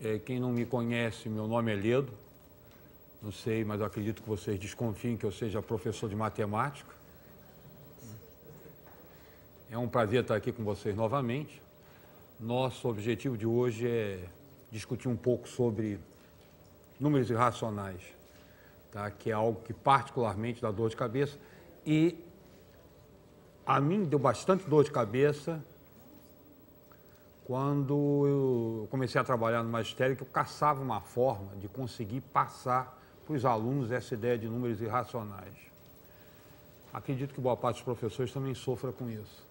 É, quem não me conhece, meu nome é Ledo. Não sei, mas acredito que vocês desconfiem que eu seja professor de matemática. É um prazer estar aqui com vocês novamente. Nosso objetivo de hoje é discutir um pouco sobre números irracionais, tá? que é algo que particularmente dá dor de cabeça. E a mim deu bastante dor de cabeça quando eu comecei a trabalhar no magistério, que eu caçava uma forma de conseguir passar para os alunos essa ideia de números irracionais. Acredito que boa parte dos professores também sofra com isso.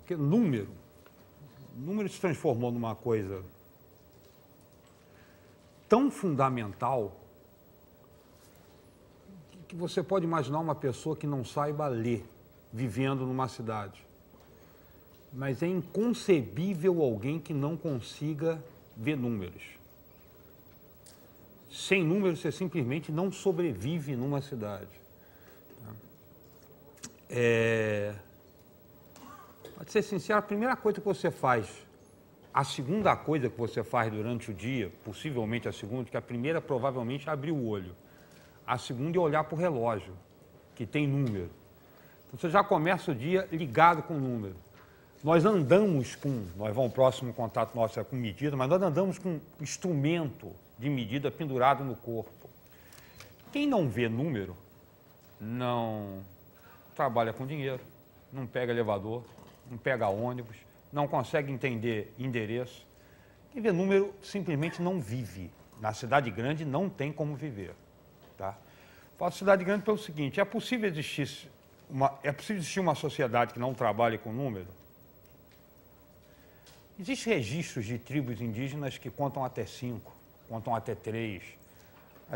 Porque número, número se transformou numa coisa tão fundamental que você pode imaginar uma pessoa que não saiba ler vivendo numa cidade. Mas é inconcebível alguém que não consiga ver números. Sem números, você simplesmente não sobrevive numa cidade. Tá? É... Para ser sincero, a primeira coisa que você faz a segunda coisa que você faz durante o dia, possivelmente a segunda, que a primeira provavelmente é abrir o olho. A segunda é olhar para o relógio, que tem número. Então, você já começa o dia ligado com o número nós andamos com, nós vamos, o próximo contato nosso é com medida, mas nós andamos com instrumento de medida pendurado no corpo. Quem não vê número, não trabalha com dinheiro, não pega elevador, não pega ônibus, não consegue entender endereço. Quem vê número simplesmente não vive. Na cidade grande não tem como viver. Tá? Falo cidade grande pelo seguinte, é possível existir uma, é possível existir uma sociedade que não trabalhe com número? Existem registros de tribos indígenas que contam até cinco, contam até três.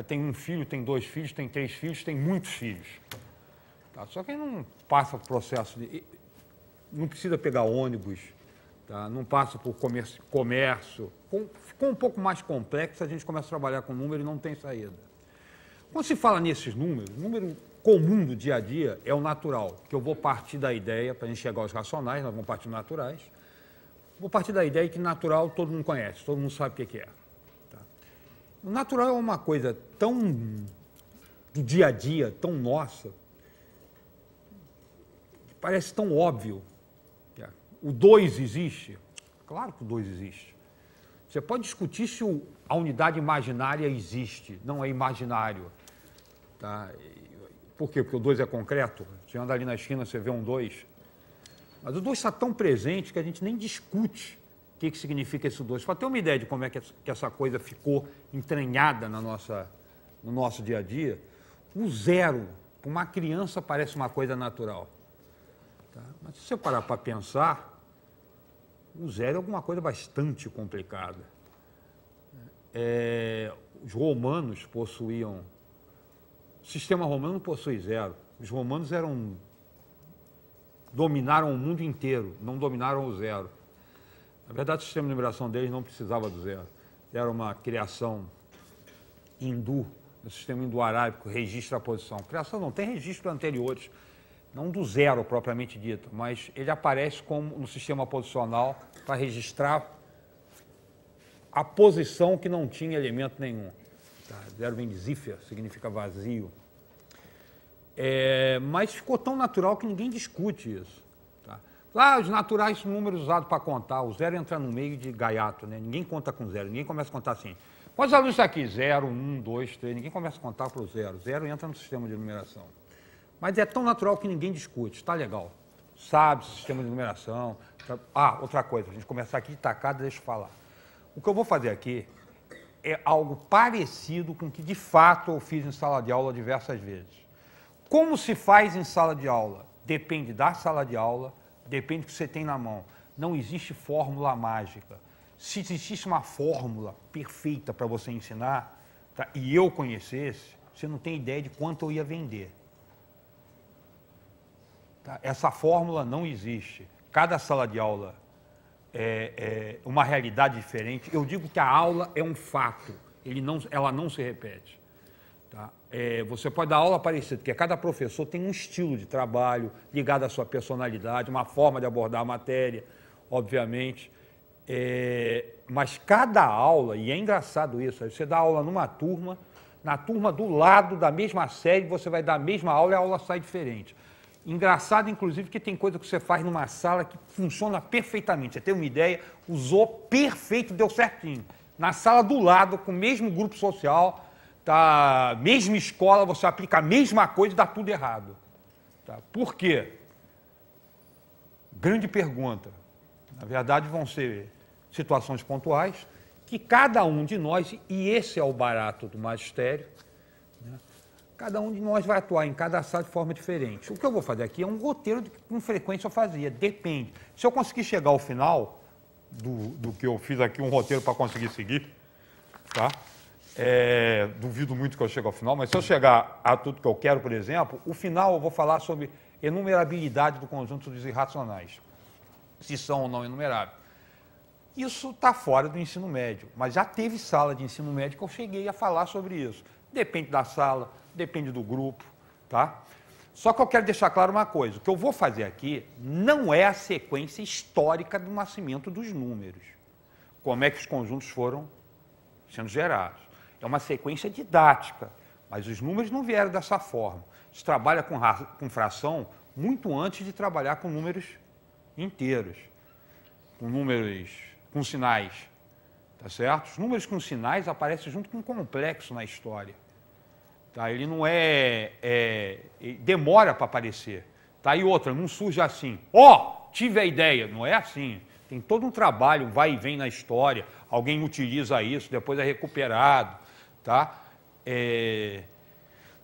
Tem um filho, tem dois filhos, tem três filhos, tem muitos filhos. Tá? Só que não passa o processo de. Não precisa pegar ônibus, tá? não passa por comércio. comércio. ficou um pouco mais complexo, a gente começa a trabalhar com número e não tem saída. Quando se fala nesses números, número comum do dia a dia é o natural, que eu vou partir da ideia, para a gente chegar aos racionais, nós vamos partir dos naturais vou partir da ideia que natural todo mundo conhece, todo mundo sabe o que é. Tá? O natural é uma coisa tão do dia a dia, tão nossa, parece tão óbvio. Tá? O dois existe? Claro que o dois existe. Você pode discutir se a unidade imaginária existe, não é imaginário. Tá? Por quê? Porque o dois é concreto. Você anda ali na esquina, você vê um dois. Mas o 2 está tão presente que a gente nem discute o que, que significa esse 2. Para ter uma ideia de como é que essa coisa ficou entranhada na nossa, no nosso dia a dia, o zero, para uma criança, parece uma coisa natural. Tá? Mas se você parar para pensar, o zero é alguma coisa bastante complicada. É, os romanos possuíam. O sistema romano não possui zero. Os romanos eram dominaram o mundo inteiro, não dominaram o zero. Na verdade, o sistema de numeração deles não precisava do zero. Era uma criação hindu, no sistema hindu arábico registra a posição. Criação não, tem registros anteriores, não do zero propriamente dito, mas ele aparece como no sistema posicional para registrar a posição que não tinha elemento nenhum. Tá? Zero vem de zifia, significa vazio. É, mas ficou tão natural que ninguém discute isso. Tá? Lá, os naturais, números usados para contar, o zero entra no meio de gaiato, né? ninguém conta com zero, ninguém começa a contar assim. Quantos alunos está aqui? Zero, um, dois, três, ninguém começa a contar para o zero. Zero entra no sistema de numeração. Mas é tão natural que ninguém discute, está legal. Sabe o sistema de numeração. Ah, outra coisa, a gente começar aqui de tacada, deixa eu falar. O que eu vou fazer aqui é algo parecido com o que de fato eu fiz em sala de aula diversas vezes. Como se faz em sala de aula? Depende da sala de aula, depende do que você tem na mão. Não existe fórmula mágica. Se existisse uma fórmula perfeita para você ensinar, tá? e eu conhecesse, você não tem ideia de quanto eu ia vender. Tá? Essa fórmula não existe. Cada sala de aula é, é uma realidade diferente. Eu digo que a aula é um fato, não, ela não se repete. Tá? É, você pode dar aula parecida, porque cada professor tem um estilo de trabalho ligado à sua personalidade, uma forma de abordar a matéria, obviamente. É, mas cada aula, e é engraçado isso, você dá aula numa turma, na turma do lado da mesma série, você vai dar a mesma aula e a aula sai diferente. Engraçado, inclusive, que tem coisa que você faz numa sala que funciona perfeitamente. Você tem uma ideia, usou perfeito, deu certinho. Na sala do lado, com o mesmo grupo social, tá? mesma escola, você aplica a mesma coisa e dá tudo errado. Tá? Por quê? Grande pergunta. Na verdade, vão ser situações pontuais que cada um de nós, e esse é o barato do magistério, né? cada um de nós vai atuar em cada sala de forma diferente. O que eu vou fazer aqui é um roteiro que com frequência eu fazia, depende. Se eu conseguir chegar ao final do, do que eu fiz aqui, um roteiro para conseguir seguir, tá? É, duvido muito que eu chegue ao final, mas se eu chegar a tudo que eu quero, por exemplo, o final eu vou falar sobre enumerabilidade do conjunto dos irracionais, se são ou não enumeráveis. Isso está fora do ensino médio, mas já teve sala de ensino médio que eu cheguei a falar sobre isso. Depende da sala, depende do grupo, tá? Só que eu quero deixar claro uma coisa: o que eu vou fazer aqui não é a sequência histórica do nascimento dos números, como é que os conjuntos foram sendo gerados é uma sequência didática, mas os números não vieram dessa forma. Se trabalha com, com fração muito antes de trabalhar com números inteiros, com números com sinais, tá certo? Os números com sinais aparecem junto com um complexo na história. Tá, ele não é, é demora para aparecer. Tá? E outra, não surge assim. Ó, oh, tive a ideia. Não é assim. Tem todo um trabalho, vai e vem na história. Alguém utiliza isso, depois é recuperado. Tá? É...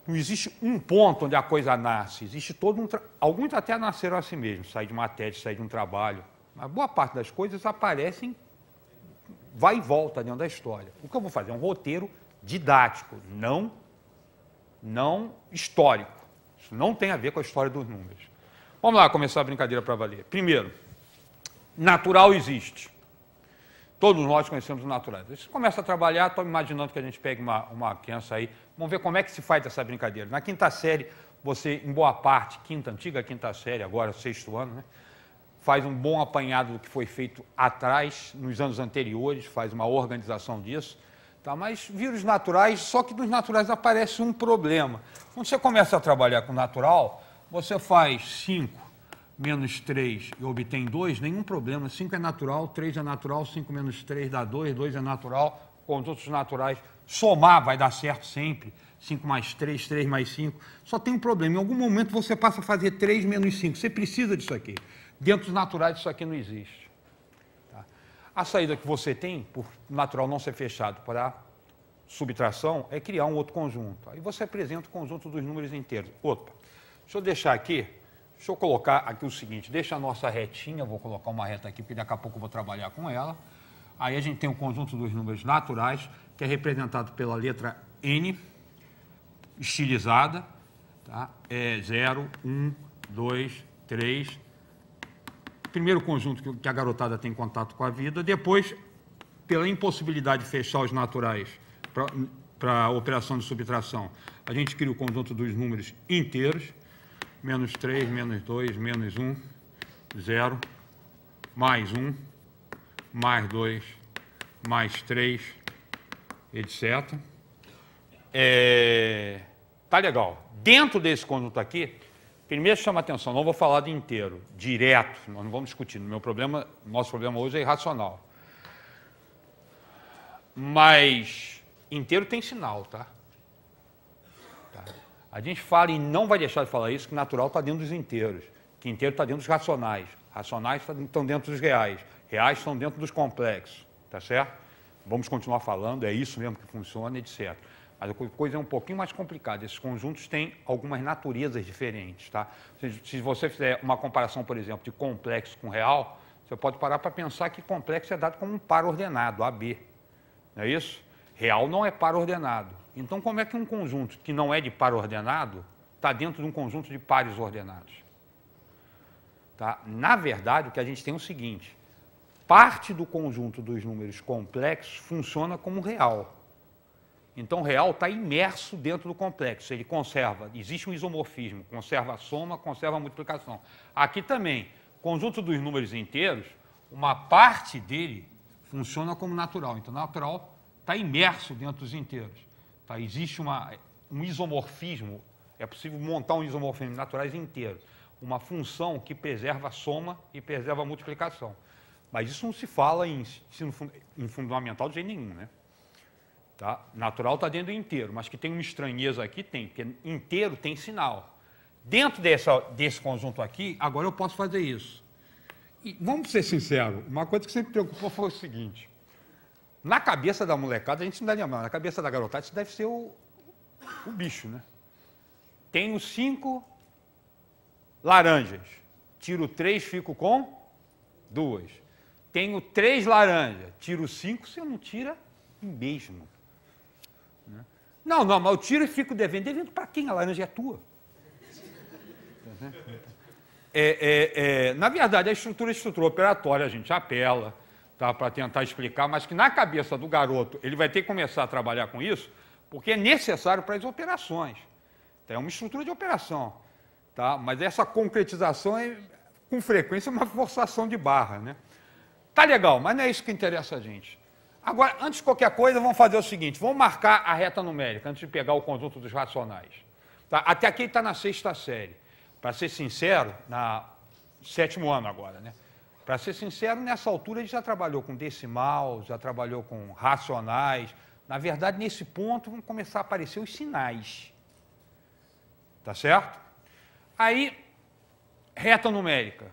Não existe um ponto onde a coisa nasce, existe todo um. Tra... Alguns até nasceram assim mesmo, sair de uma tese, sair de um trabalho. Mas boa parte das coisas aparecem, vai e volta dentro da história. O que eu vou fazer é um roteiro didático, não, não histórico. Isso não tem a ver com a história dos números. Vamos lá começar a brincadeira para valer. Primeiro, natural existe. Todos nós conhecemos a natureza. Você começa a trabalhar, estou imaginando que a gente pegue uma, uma criança aí. Vamos ver como é que se faz essa brincadeira. Na quinta série, você, em boa parte, quinta antiga, quinta série, agora sexto ano, né? faz um bom apanhado do que foi feito atrás, nos anos anteriores, faz uma organização disso. Tá? Mas vírus naturais, só que dos naturais aparece um problema. Quando você começa a trabalhar com natural, você faz cinco menos 3 e obtém 2, nenhum problema. 5 é natural, 3 é natural, 5 menos 3 dá 2, 2 é natural, com os outros naturais. Somar vai dar certo sempre. 5 mais 3, 3 mais 5. Só tem um problema. Em algum momento você passa a fazer 3 menos 5. Você precisa disso aqui. Dentro dos naturais, isso aqui não existe. Tá? A saída que você tem, por natural não ser fechado para subtração, é criar um outro conjunto. Aí você apresenta o conjunto dos números inteiros. Opa, deixa eu deixar aqui Deixa eu colocar aqui o seguinte, deixa a nossa retinha, vou colocar uma reta aqui, porque daqui a pouco eu vou trabalhar com ela. Aí a gente tem o um conjunto dos números naturais, que é representado pela letra N, estilizada, tá? É 0, 1, 2, 3. Primeiro conjunto que a garotada tem contato com a vida. Depois, pela impossibilidade de fechar os naturais para a operação de subtração, a gente cria o conjunto dos números inteiros menos 3, menos 2, menos 1, 0, mais 1, mais 2, mais 3, etc. É, tá legal. Dentro desse conjunto aqui, primeiro chama atenção, não vou falar do inteiro, direto, nós não vamos discutir. Meu problema, nosso problema hoje é irracional. Mas inteiro tem sinal, tá? A gente fala e não vai deixar de falar isso, que natural está dentro dos inteiros, que inteiro está dentro dos racionais, racionais tá estão dentro dos reais, reais estão dentro dos complexos, tá certo? Vamos continuar falando, é isso mesmo que funciona, etc. Mas a coisa é um pouquinho mais complicada. Esses conjuntos têm algumas naturezas diferentes, tá? Se você fizer uma comparação, por exemplo, de complexo com real, você pode parar para pensar que complexo é dado como um par ordenado, AB. Não é isso? Real não é par ordenado. Então, como é que um conjunto que não é de par ordenado está dentro de um conjunto de pares ordenados? Tá? Na verdade, o que a gente tem é o seguinte: parte do conjunto dos números complexos funciona como real. Então, o real está imerso dentro do complexo. Ele conserva, existe um isomorfismo, conserva a soma, conserva a multiplicação. Aqui também, conjunto dos números inteiros, uma parte dele funciona como natural. Então, natural está imerso dentro dos inteiros. Tá? Existe uma, um isomorfismo, é possível montar um isomorfismo naturais inteiro. Uma função que preserva a soma e preserva a multiplicação. Mas isso não se fala em em fundamental de jeito nenhum, né? Tá? Natural está dentro do inteiro, mas que tem uma estranheza aqui, tem, porque inteiro tem sinal. Dentro dessa, desse conjunto aqui, agora eu posso fazer isso. E vamos ser sinceros, uma coisa que sempre me preocupou foi o seguinte: na cabeça da molecada, a gente não daria mal. Na cabeça da garotada, isso deve ser o, o bicho, né? Tenho cinco laranjas. Tiro três, fico com duas. Tenho três laranjas. Tiro cinco, você não tira mesmo. Né? Não, não, mas eu tiro e fico devendo. Devendo para quem? A laranja é tua. É, é, é, na verdade, a estrutura, a é estrutura operatória, a gente apela tá, para tentar explicar, mas que na cabeça do garoto ele vai ter que começar a trabalhar com isso, porque é necessário para as operações. Então, é uma estrutura de operação. Tá? Mas essa concretização é, com frequência, uma forçação de barra. Né? Tá legal, mas não é isso que interessa a gente. Agora, antes de qualquer coisa, vamos fazer o seguinte: vamos marcar a reta numérica, antes de pegar o conjunto dos racionais. Tá? Até aqui está na sexta série. Para ser sincero, na sétimo ano agora, né? Para ser sincero, nessa altura ele já trabalhou com decimal, já trabalhou com racionais. Na verdade, nesse ponto vão começar a aparecer os sinais. Tá certo? Aí, reta numérica.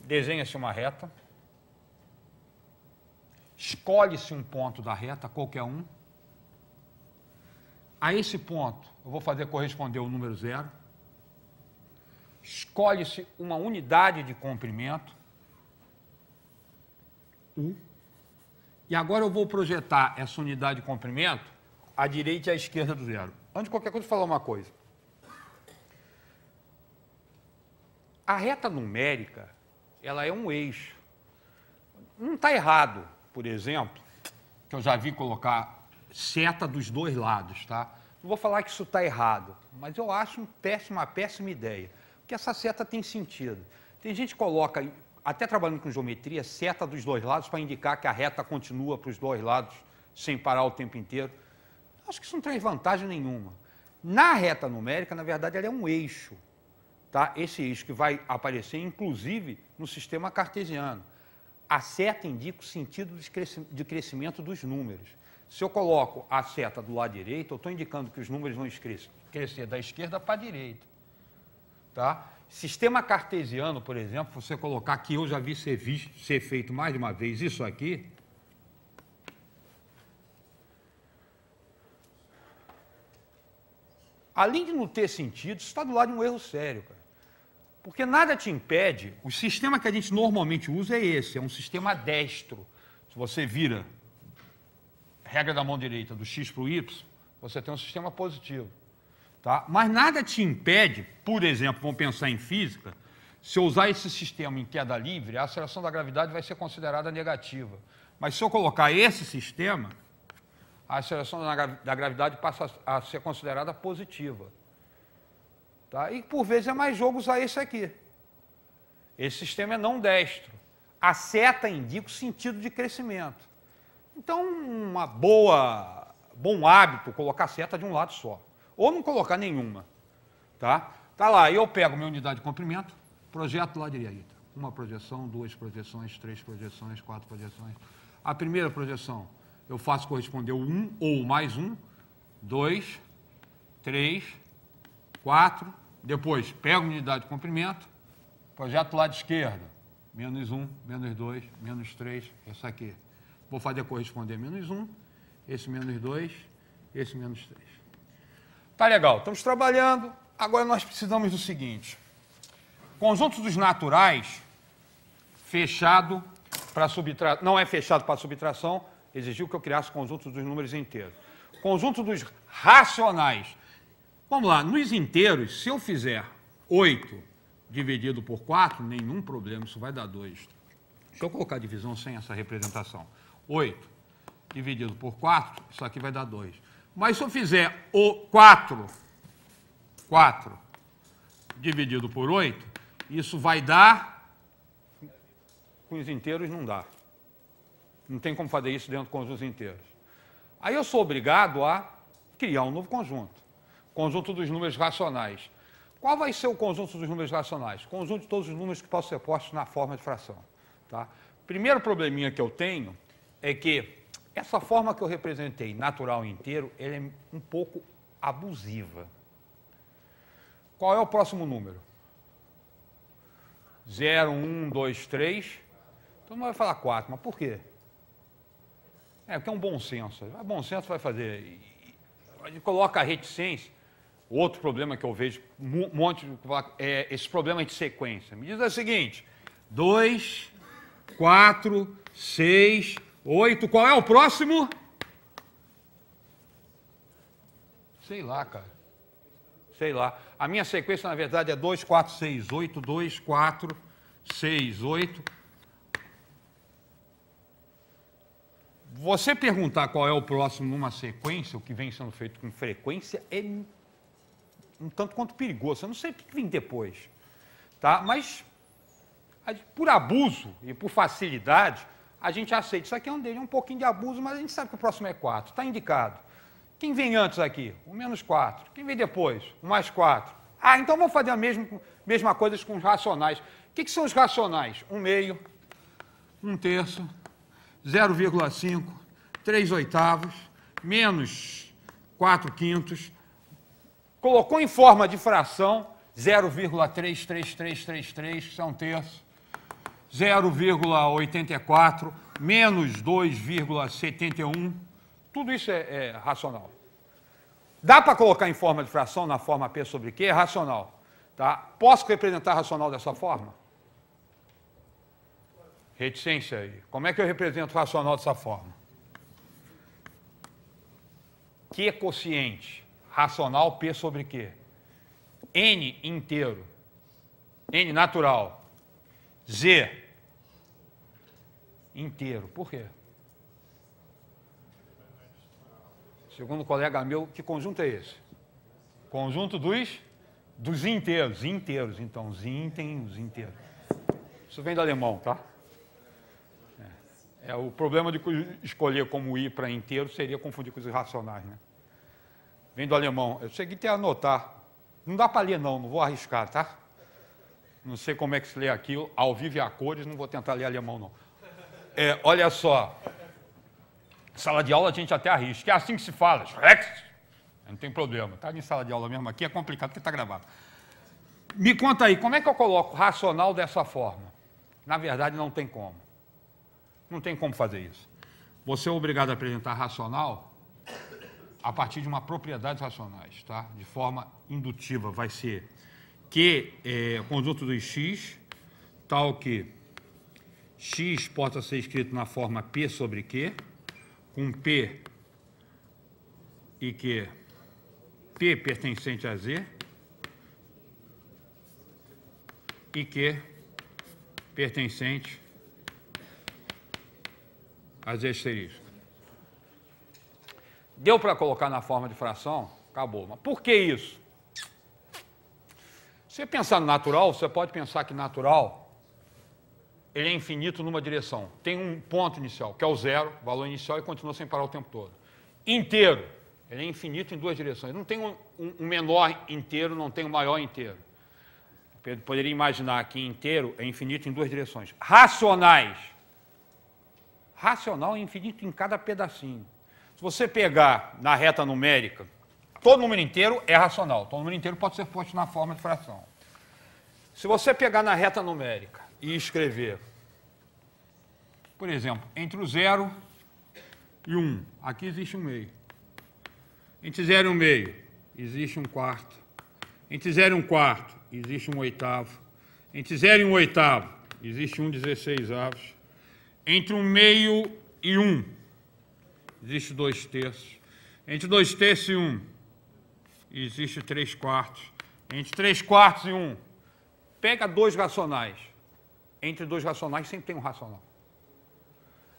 Desenha-se uma reta. Escolhe-se um ponto da reta, qualquer um. A esse ponto, eu vou fazer corresponder o número zero. Escolhe-se uma unidade de comprimento e agora eu vou projetar essa unidade de comprimento à direita e à esquerda do zero. Antes de qualquer coisa, falar uma coisa. A reta numérica, ela é um eixo. Não está errado, por exemplo, que eu já vi colocar seta dos dois lados, tá? Não vou falar que isso está errado, mas eu acho uma péssima, uma péssima ideia, porque essa seta tem sentido. Tem gente que coloca até trabalhando com geometria, seta dos dois lados para indicar que a reta continua para os dois lados sem parar o tempo inteiro. Acho que isso não traz vantagem nenhuma. Na reta numérica, na verdade, ela é um eixo. Tá? Esse eixo que vai aparecer, inclusive, no sistema cartesiano. A seta indica o sentido de crescimento dos números. Se eu coloco a seta do lado direito, eu estou indicando que os números vão crescer da esquerda para a direita. Tá? Sistema cartesiano, por exemplo, você colocar que eu já vi ser, visto, ser feito mais de uma vez isso aqui. Além de não ter sentido, isso está do lado de um erro sério, cara. Porque nada te impede. O sistema que a gente normalmente usa é esse, é um sistema destro. Se você vira regra da mão direita do x para o y, você tem um sistema positivo. Tá? Mas nada te impede, por exemplo, vamos pensar em física, se eu usar esse sistema em queda livre, a aceleração da gravidade vai ser considerada negativa. Mas se eu colocar esse sistema, a aceleração da gravidade passa a ser considerada positiva. Tá? E por vezes é mais jogo usar esse aqui. Esse sistema é não destro. A seta indica o sentido de crescimento. Então, uma boa, bom hábito colocar a seta de um lado só. Ou não colocar nenhuma. Tá? Tá lá, eu pego minha unidade de comprimento, projeto lá direita. Uma projeção, duas projeções, três projeções, quatro projeções. A primeira projeção eu faço corresponder o ou mais um, dois, três, quatro. Depois pego unidade de comprimento, projeto lado esquerdo, menos um, menos dois, menos três. essa aqui. Vou fazer corresponder menos um, esse menos dois, esse menos três. Tá legal, estamos trabalhando. Agora nós precisamos do seguinte: conjunto dos naturais, fechado para subtração, não é fechado para subtração, exigiu que eu criasse conjunto dos números inteiros. Conjunto dos racionais. Vamos lá, nos inteiros, se eu fizer 8 dividido por 4, nenhum problema, isso vai dar 2. Deixa eu colocar a divisão sem essa representação. 8 dividido por 4, isso aqui vai dar 2. Mas se eu fizer o 4, 4 dividido por 8, isso vai dar... Com os inteiros não dá. Não tem como fazer isso dentro do conjunto inteiros. Aí eu sou obrigado a criar um novo conjunto. Conjunto dos números racionais. Qual vai ser o conjunto dos números racionais? Conjunto de todos os números que possam ser postos na forma de fração. Tá? Primeiro probleminha que eu tenho é que essa forma que eu representei, natural inteiro, ele é um pouco abusiva. Qual é o próximo número? 0, 1, 2, 3. Então não vai falar 4, mas por quê? É, porque é um bom senso. O é bom senso vai fazer. A gente coloca a reticência. Outro problema que eu vejo, um monte de. É esse problema de sequência. Me diz o seguinte: 2, 4, 6, Oito, qual é o próximo? Sei lá, cara. Sei lá. A minha sequência, na verdade, é 2, 4, 6, 8, 2, 4, 6, 8. Você perguntar qual é o próximo numa sequência, o que vem sendo feito com frequência, é um tanto quanto perigoso. Eu não sei o que vem depois. Tá? Mas, por abuso e por facilidade, a gente aceita. Isso aqui é um dele, é um pouquinho de abuso, mas a gente sabe que o próximo é 4. Está indicado. Quem vem antes aqui? O menos 4. Quem vem depois? O mais 4. Ah, então vamos fazer a mesma, mesma coisa com os racionais. O que, que são os racionais? 1 um meio, 1 um terço, 0,5, 3 oitavos, menos 4 quintos. Colocou em forma de fração 0,33333, que é um terço. 0,84, menos 2,71. Tudo isso é, é racional. Dá para colocar em forma de fração, na forma P sobre Q, é racional. Tá? Posso representar racional dessa forma? Reticência aí. Como é que eu represento racional dessa forma? Q é quociente, racional P sobre Q. N inteiro, N natural, Z inteiro. Por quê? Segundo um colega meu, que conjunto é esse? Conjunto dos dos inteiros, inteiros, então, os inteiros, os inteiros. Isso vem do alemão, tá? É, é o problema de escolher como ir para inteiro seria confundir com os irracionais, né? Vem do alemão. Eu cheguei até a anotar. Não dá para ler não, não vou arriscar, tá? Não sei como é que se lê aquilo, ao vivo e a cores, não vou tentar ler alemão não. É, olha só. Sala de aula a gente até arrisca. É assim que se fala. Não tem problema. Está em sala de aula mesmo aqui, é complicado porque está gravado. Me conta aí, como é que eu coloco racional dessa forma? Na verdade, não tem como. Não tem como fazer isso. Você é obrigado a apresentar racional a partir de uma propriedade racionais, tá? De forma indutiva, vai ser que é, conjunto dos x tal que X possa ser escrito na forma P sobre Q, com P e Q, P pertencente a Z, e Q pertencente a Z asterisco. Deu para colocar na forma de fração? Acabou. Mas por que isso? Se você pensar no natural, você pode pensar que natural ele é infinito numa direção. Tem um ponto inicial, que é o zero, valor inicial, e continua sem parar o tempo todo. Inteiro, ele é infinito em duas direções. Não tem um, um menor inteiro, não tem o um maior inteiro. Eu poderia imaginar que inteiro é infinito em duas direções. Racionais. Racional é infinito em cada pedacinho. Se você pegar na reta numérica, todo número inteiro é racional. Todo número inteiro pode ser posto na forma de fração. Se você pegar na reta numérica e escrever. Por exemplo, entre o zero e um, aqui existe um meio. Entre zero e um meio, existe um quarto. Entre zero e um quarto, existe um oitavo. Entre zero e um oitavo, existe um dezesseis Entre um meio e um, existe dois terços. Entre dois terços e um, existe três quartos. Entre três quartos e um, pega dois racionais entre dois racionais sempre tem um racional.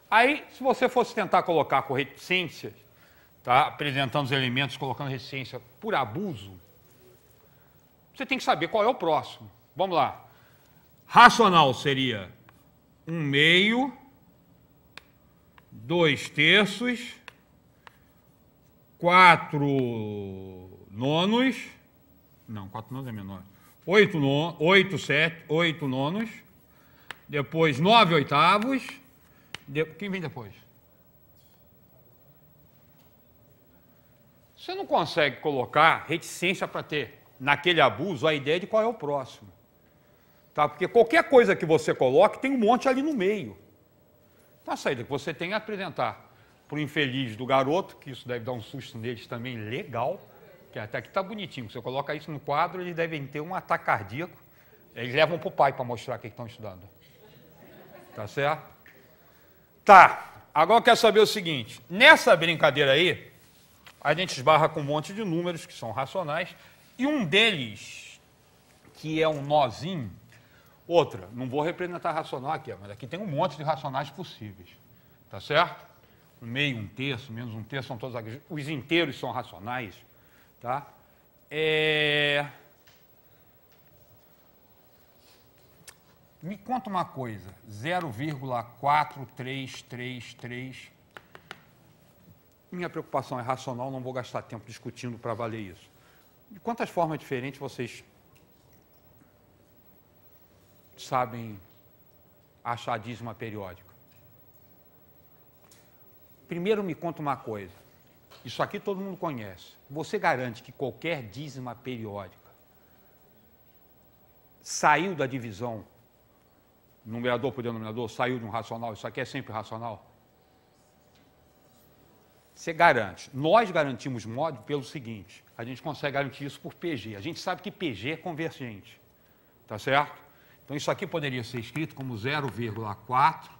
Aí, se você fosse tentar colocar com reticências, tá? apresentando os elementos, colocando reticência por abuso, você tem que saber qual é o próximo. Vamos lá. Racional seria um meio, dois terços, quatro nonos, não, quatro nonos é menor, oito, non, oito, sete, oito nonos, depois nove oitavos. De... Quem vem depois? Você não consegue colocar reticência para ter naquele abuso a ideia de qual é o próximo. Tá? Porque qualquer coisa que você coloque tem um monte ali no meio. Então, a saída que você tem é apresentar para o infeliz do garoto, que isso deve dar um susto neles também legal, que até que está bonitinho. Você coloca isso no quadro, eles devem ter um ataque cardíaco. Eles levam para o pai para mostrar o que estão estudando. Tá certo? Tá. Agora eu quero saber o seguinte: nessa brincadeira aí, a gente esbarra com um monte de números que são racionais, e um deles, que é um nozinho, outra, não vou representar racional aqui, mas aqui tem um monte de racionais possíveis. Tá certo? Um meio, um terço, menos um terço, são todos Os inteiros são racionais. Tá? É. Me conta uma coisa: 0,4333. Minha preocupação é racional, não vou gastar tempo discutindo para valer isso. De quantas formas diferentes vocês sabem achar dízima periódica? Primeiro me conta uma coisa. Isso aqui todo mundo conhece. Você garante que qualquer dízima periódica saiu da divisão numerador por denominador saiu de um racional, isso aqui é sempre racional? Você garante. Nós garantimos mod pelo seguinte: a gente consegue garantir isso por PG. A gente sabe que PG é convergente. Tá certo? Então isso aqui poderia ser escrito como 0,4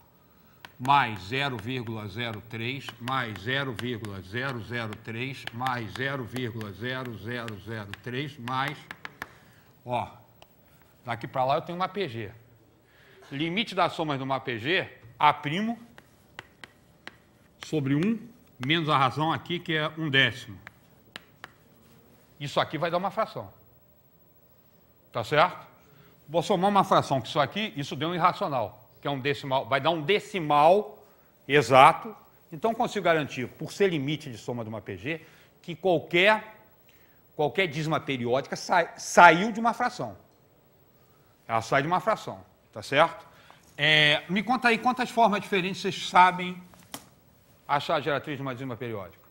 mais 0,03 mais 0,003 mais 0,0003 mais ó, daqui para lá eu tenho uma PG limite das somas do MAPG, A' sobre 1, menos a razão aqui, que é 1 décimo. Isso aqui vai dar uma fração. Tá certo? Vou somar uma fração com isso aqui, isso deu um irracional, que é um decimal, vai dar um decimal exato. Então consigo garantir, por ser limite de soma de uma PG, que qualquer qualquer dízima periódica sai, saiu de uma fração. Ela sai de uma fração tá certo? É, me conta aí quantas formas diferentes vocês sabem achar a geratriz de uma dízima periódica.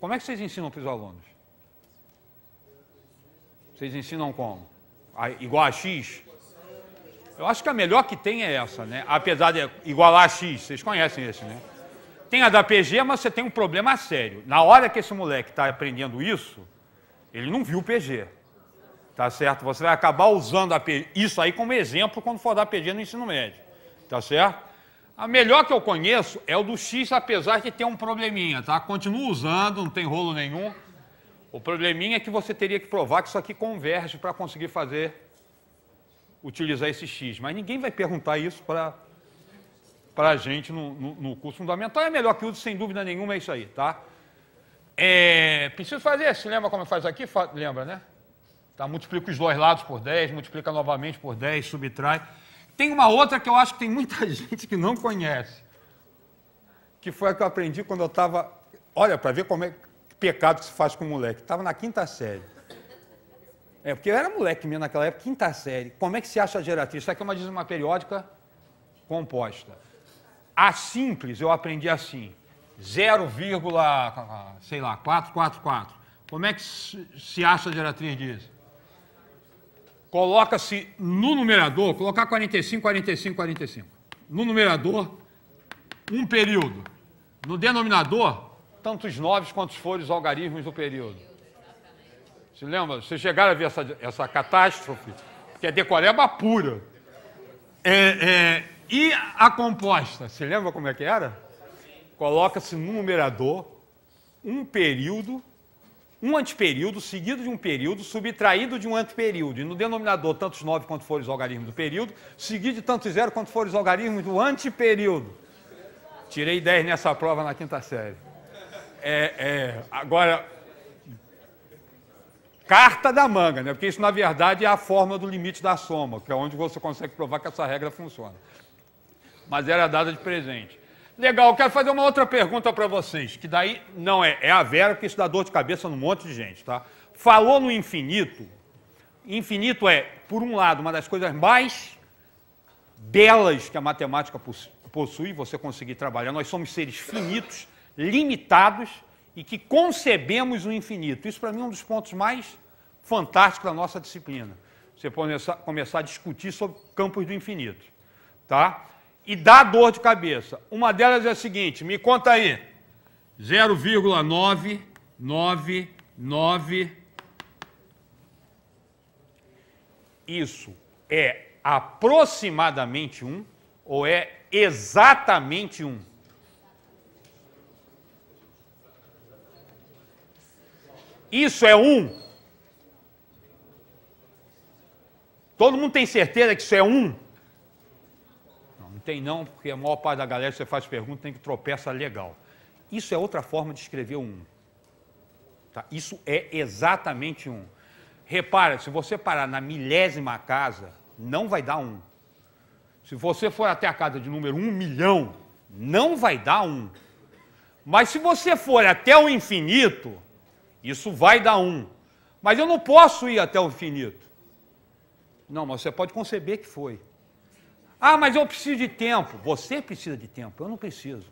Como é que vocês ensinam para os alunos? Vocês ensinam como? A, igual a x? Eu acho que a melhor que tem é essa, né? Apesar de igual a x, vocês conhecem esse, né? Tem a da PG, mas você tem um problema sério. Na hora que esse moleque está aprendendo isso, ele não viu o PG. Tá certo? Você vai acabar usando isso aí como exemplo quando for dar PG no ensino médio. Tá certo? A melhor que eu conheço é o do X, apesar de ter um probleminha, tá? Continua usando, não tem rolo nenhum. O probleminha é que você teria que provar que isso aqui converge para conseguir fazer, utilizar esse X. Mas ninguém vai perguntar isso para a gente no, no, no, curso fundamental. É melhor que use, sem dúvida nenhuma, é isso aí, tá? É, preciso fazer, se lembra como faz aqui? Fa lembra, né? Tá? Multiplica os dois lados por 10, multiplica novamente por 10, subtrai. Tem uma outra que eu acho que tem muita gente que não conhece, que foi a que eu aprendi quando eu estava. Olha, para ver como é que pecado que se faz com o moleque. Estava na quinta série. É, porque eu era moleque mesmo naquela época, quinta série. Como é que se acha a geratriz? Isso aqui é uma dízima periódica composta. A simples eu aprendi assim, 0, sei lá, 444. Como é que se acha a geratriz disso? coloca-se no numerador, colocar 45, 45, 45. No numerador, um período. No denominador, tantos noves quantos forem os algarismos do período. Se lembra? Vocês chegaram a ver essa, essa catástrofe, que é decoreba pura. É, é, e a composta, se lembra como é que era? Coloca-se no numerador um período um antiperíodo seguido de um período, subtraído de um antiperíodo. E no denominador, tantos 9 quanto forem os algarismos do período, seguido de tantos zero quanto forem os algarismos do antiperíodo. Tirei 10 nessa prova na quinta série. É, é, agora, carta da manga, né? Porque isso, na verdade, é a forma do limite da soma, que é onde você consegue provar que essa regra funciona. Mas era dada de presente. Legal, quero fazer uma outra pergunta para vocês, que daí não é, é a Vera, porque isso dá dor de cabeça num monte de gente, tá? Falou no infinito, infinito é, por um lado, uma das coisas mais belas que a matemática possui, você conseguir trabalhar. Nós somos seres finitos, limitados e que concebemos o infinito. Isso, para mim, é um dos pontos mais fantásticos da nossa disciplina. Você pode começar a discutir sobre campos do infinito, tá? e dá dor de cabeça. Uma delas é a seguinte, me conta aí. 0,999 Isso é aproximadamente 1 um, ou é exatamente 1? Um? Isso é 1? Um. Todo mundo tem certeza que isso é 1? Um? tem não, porque a maior parte da galera que você faz pergunta tem que tropeça legal. Isso é outra forma de escrever um. Tá? Isso é exatamente um. Repara, se você parar na milésima casa, não vai dar um. Se você for até a casa de número um milhão, não vai dar um. Mas se você for até o infinito, isso vai dar um. Mas eu não posso ir até o infinito. Não, mas você pode conceber que foi. Ah, mas eu preciso de tempo. Você precisa de tempo, eu não preciso.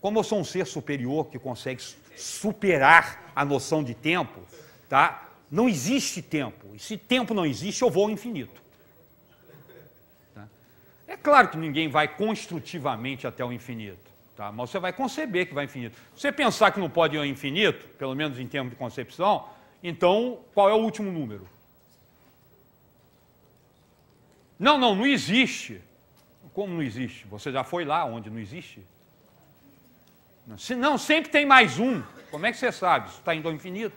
Como eu sou um ser superior que consegue superar a noção de tempo, tá? Não existe tempo. E se tempo não existe, eu vou ao infinito. Tá? É claro que ninguém vai construtivamente até o infinito, tá? Mas você vai conceber que vai ao infinito. Se você pensar que não pode ir ao infinito, pelo menos em termos de concepção, então qual é o último número? Não, não, não existe. Como não existe? Você já foi lá onde não existe? Se não, sempre tem mais um. Como é que você sabe? Isso está indo ao infinito.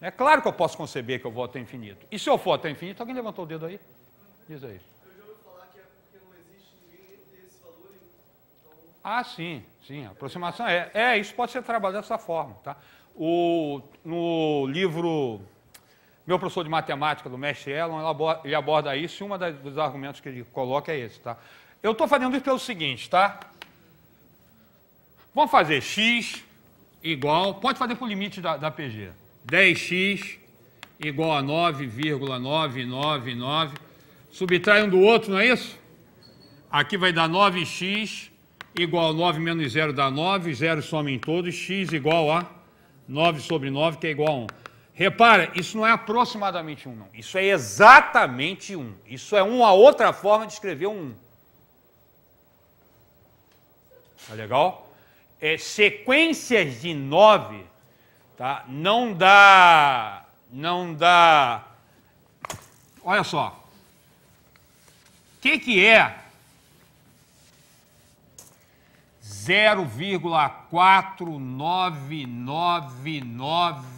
É claro que eu posso conceber que eu vou até o infinito. E se eu for até o infinito, alguém levantou o dedo aí? Diz aí. Ah, sim, sim, a aproximação é. É, isso pode ser trabalhado dessa forma, tá? O, no livro meu professor de matemática, do mestre Elon, ele aborda isso e um dos argumentos que ele coloca é esse, tá? Eu estou fazendo isso pelo seguinte, tá? Vamos fazer x igual, pode fazer com o limite da, da PG, 10x igual a 9,999, subtrai um do outro, não é isso? Aqui vai dar 9x igual a 9 menos 0 dá 9, 0 soma em todos, x igual a 9 sobre 9, que é igual a 1. Repara, isso não é aproximadamente um, não. Isso é exatamente um. Isso é uma outra forma de escrever um. Tá legal? É, sequências de nove, tá? Não dá, não dá. Olha só. O que, que é 0,4999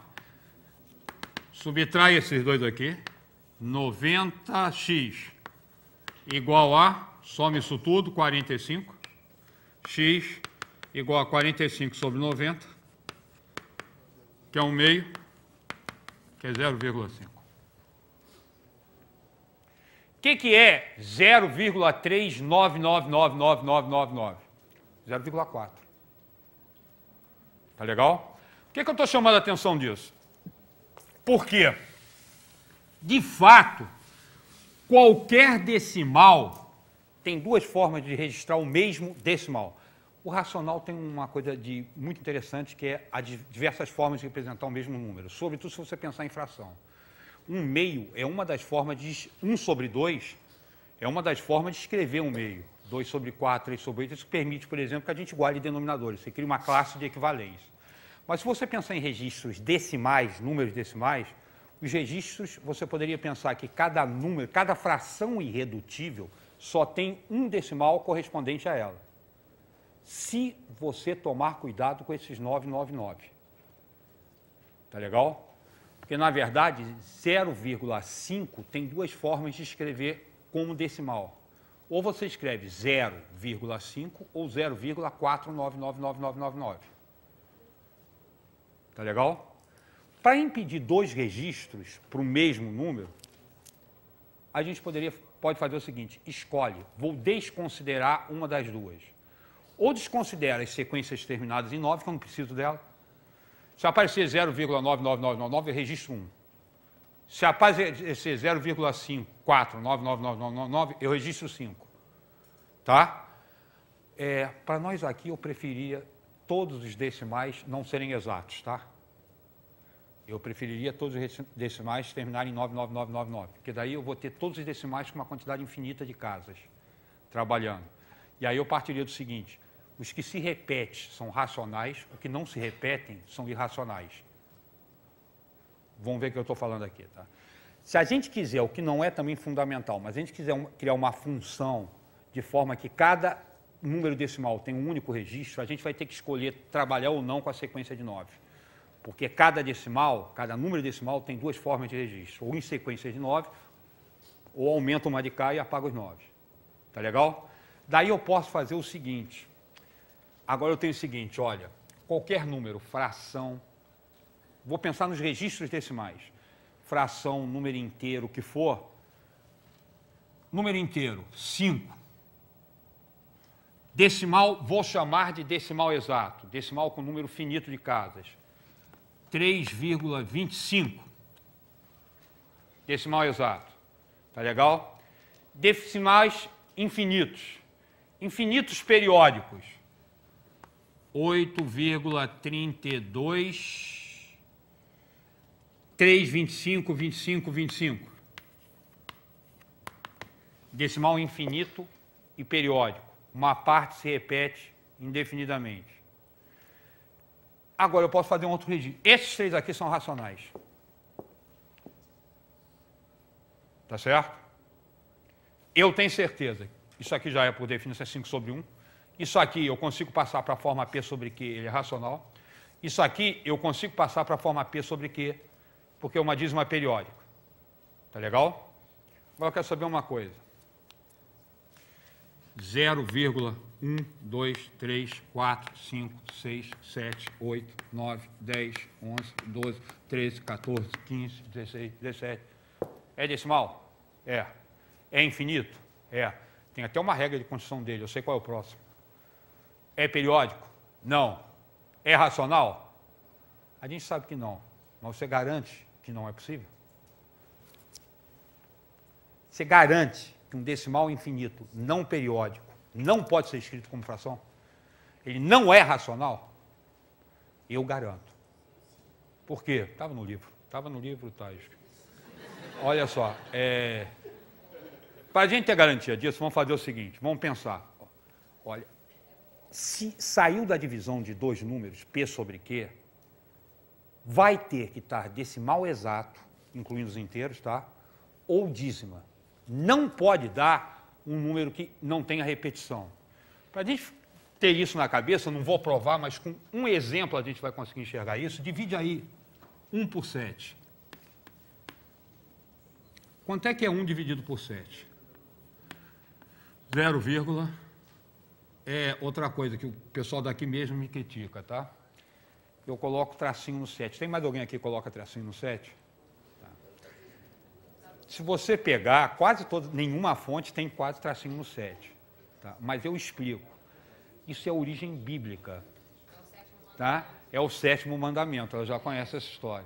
Subtrai esses dois aqui. 90x igual a, some isso tudo, 45. x igual a 45 sobre 90, que é um meio, que é 0,5. O que, que é 0,3999999? 0,4. Tá legal? Por que, que eu estou chamando a atenção disso? Porque, de fato, qualquer decimal tem duas formas de registrar o mesmo decimal. O racional tem uma coisa de muito interessante que é as diversas formas de representar o mesmo número, sobretudo se você pensar em fração. Um meio é uma das formas de um sobre dois é uma das formas de escrever um meio. 2 sobre 4, 3 sobre 8, isso permite, por exemplo, que a gente guarde denominadores. Você cria uma classe de equivalência. Mas se você pensar em registros decimais, números decimais, os registros, você poderia pensar que cada número, cada fração irredutível só tem um decimal correspondente a ela. Se você tomar cuidado com esses 999. Tá legal? Porque, na verdade, 0,5 tem duas formas de escrever como decimal. Ou você escreve 0,5 ou 0,499999. Tá legal? Para impedir dois registros para o mesmo número, a gente poderia pode fazer o seguinte: escolhe, vou desconsiderar uma das duas. Ou desconsidera as sequências terminadas em 9, que eu não preciso dela. Se aparecer 0,99999, eu registro 1. Se aparecer 0,5499999, eu registro 5. Tá? É, Para nós aqui, eu preferia todos os decimais não serem exatos, tá? Eu preferiria todos os decimais terminarem em 99999, porque daí eu vou ter todos os decimais com uma quantidade infinita de casas trabalhando. E aí eu partiria do seguinte: os que se repetem são racionais, os que não se repetem são irracionais. Vamos ver o que eu estou falando aqui, tá? Se a gente quiser, o que não é também fundamental, mas a gente quiser criar uma função de forma que cada número decimal tem um único registro, a gente vai ter que escolher trabalhar ou não com a sequência de 9. Porque cada decimal, cada número decimal tem duas formas de registro, ou em sequência de 9, ou aumenta uma de cá e apaga os 9. Tá legal? Daí eu posso fazer o seguinte. Agora eu tenho o seguinte, olha, qualquer número, fração, vou pensar nos registros decimais. Fração, número inteiro, o que for. Número inteiro, 5 decimal, vou chamar de decimal exato, decimal com número finito de casas, 3,25. Decimal exato. Tá legal? Decimais infinitos. Infinitos periódicos. 8,32 325 25 25. Decimal infinito e periódico uma parte se repete indefinidamente. Agora eu posso fazer um outro regime. Esses três aqui são racionais. Tá certo? Eu tenho certeza. Isso aqui já é por definição 5 é sobre 1. Isso aqui eu consigo passar para a forma P sobre Q, ele é racional. Isso aqui eu consigo passar para a forma P sobre Q, porque é uma dízima periódica. Tá legal? Agora eu quero saber uma coisa. 0,1, 2, 3, 4, 5, 6, 7, 8, 9, 10, 11, 12, 13, 14, 15, 16, 17. É decimal? É. É infinito? É. Tem até uma regra de construção dele, eu sei qual é o próximo. É periódico? Não. É racional? A gente sabe que não, mas você garante que não é possível? Você garante que um decimal infinito não periódico não pode ser escrito como fração, ele não é racional, eu garanto. Por quê? Estava no livro. Estava no livro, tá Olha só, é... para a gente ter garantia disso, vamos fazer o seguinte, vamos pensar. Olha, se saiu da divisão de dois números, P sobre Q, vai ter que estar decimal exato, incluindo os inteiros, tá? Ou dízima não pode dar um número que não tenha repetição. Para a gente ter isso na cabeça, não vou provar, mas com um exemplo a gente vai conseguir enxergar isso. Divide aí 1 por 7. Quanto é que é 1 dividido por 7? 0, é outra coisa que o pessoal daqui mesmo me critica, tá? Eu coloco tracinho no 7. Tem mais alguém aqui que coloca tracinho no 7? Se você pegar, quase todas, nenhuma fonte tem quase tracinho no 7. Tá? Mas eu explico. Isso é origem bíblica. Tá? É o sétimo mandamento, ela já conhece essa história.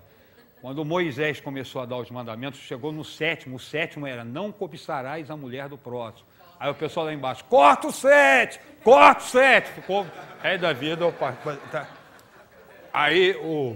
Quando Moisés começou a dar os mandamentos, chegou no sétimo. O sétimo era: não cobiçarás a mulher do próximo. Aí o pessoal lá embaixo: corta o sete, corta o sete. Ficou rei é da vida. Opa, tá. Aí o.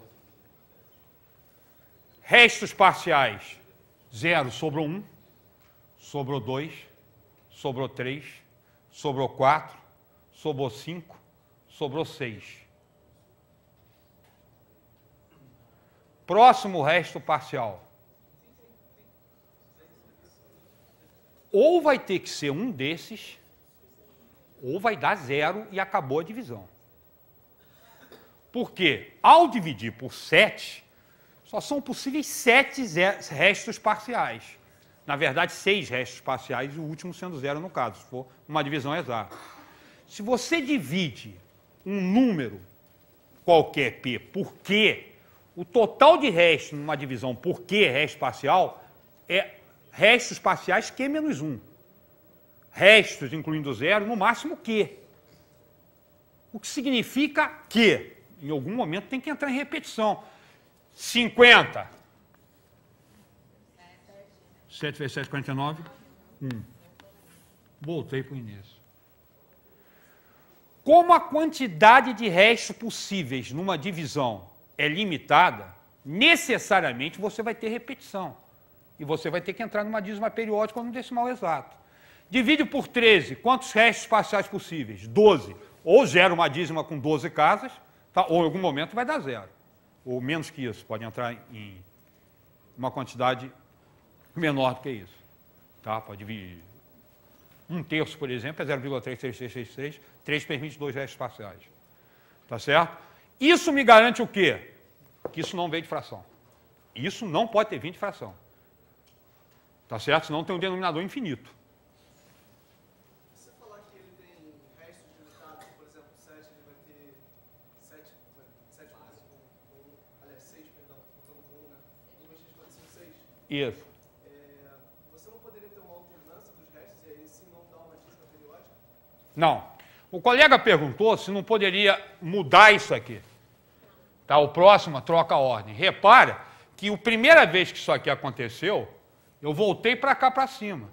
Restos parciais: zero, sobrou um, sobrou dois, sobrou três, sobrou quatro, sobrou cinco, sobrou seis. Próximo resto parcial. Ou vai ter que ser um desses, ou vai dar zero e acabou a divisão. Porque ao dividir por sete só são possíveis sete restos parciais. Na verdade, seis restos parciais, o último sendo zero no caso, se for uma divisão exata. Se você divide um número qualquer P por Q, o total de restos numa divisão por Q, resto parcial, é restos parciais Q menos 1. Restos, incluindo zero, no máximo Q. O que significa que, em algum momento, tem que entrar em repetição. 50. 7 vezes 7, 49. 1. Voltei para o início. Como a quantidade de restos possíveis numa divisão é limitada, necessariamente você vai ter repetição. E você vai ter que entrar numa dízima periódica ou num decimal exato. Divide por 13. Quantos restos parciais possíveis? 12. Ou zero uma dízima com 12 casas, tá? ou em algum momento vai dar zero ou menos que isso, pode entrar em uma quantidade menor do que isso. Tá? Pode vir um terço, por exemplo, é 0,33363, 3 permite dois restos parciais. Tá certo? Isso me garante o quê? Que isso não vem de fração. Isso não pode ter vindo de fração. Tá certo? Senão tem um denominador infinito. Isso. É, você não poderia ter uma alternância dos restos e aí se não dar uma dízima periódica? Não. O colega perguntou se não poderia mudar isso aqui. Tá? O próximo troca a ordem. Repara que a primeira vez que isso aqui aconteceu, eu voltei para cá para cima.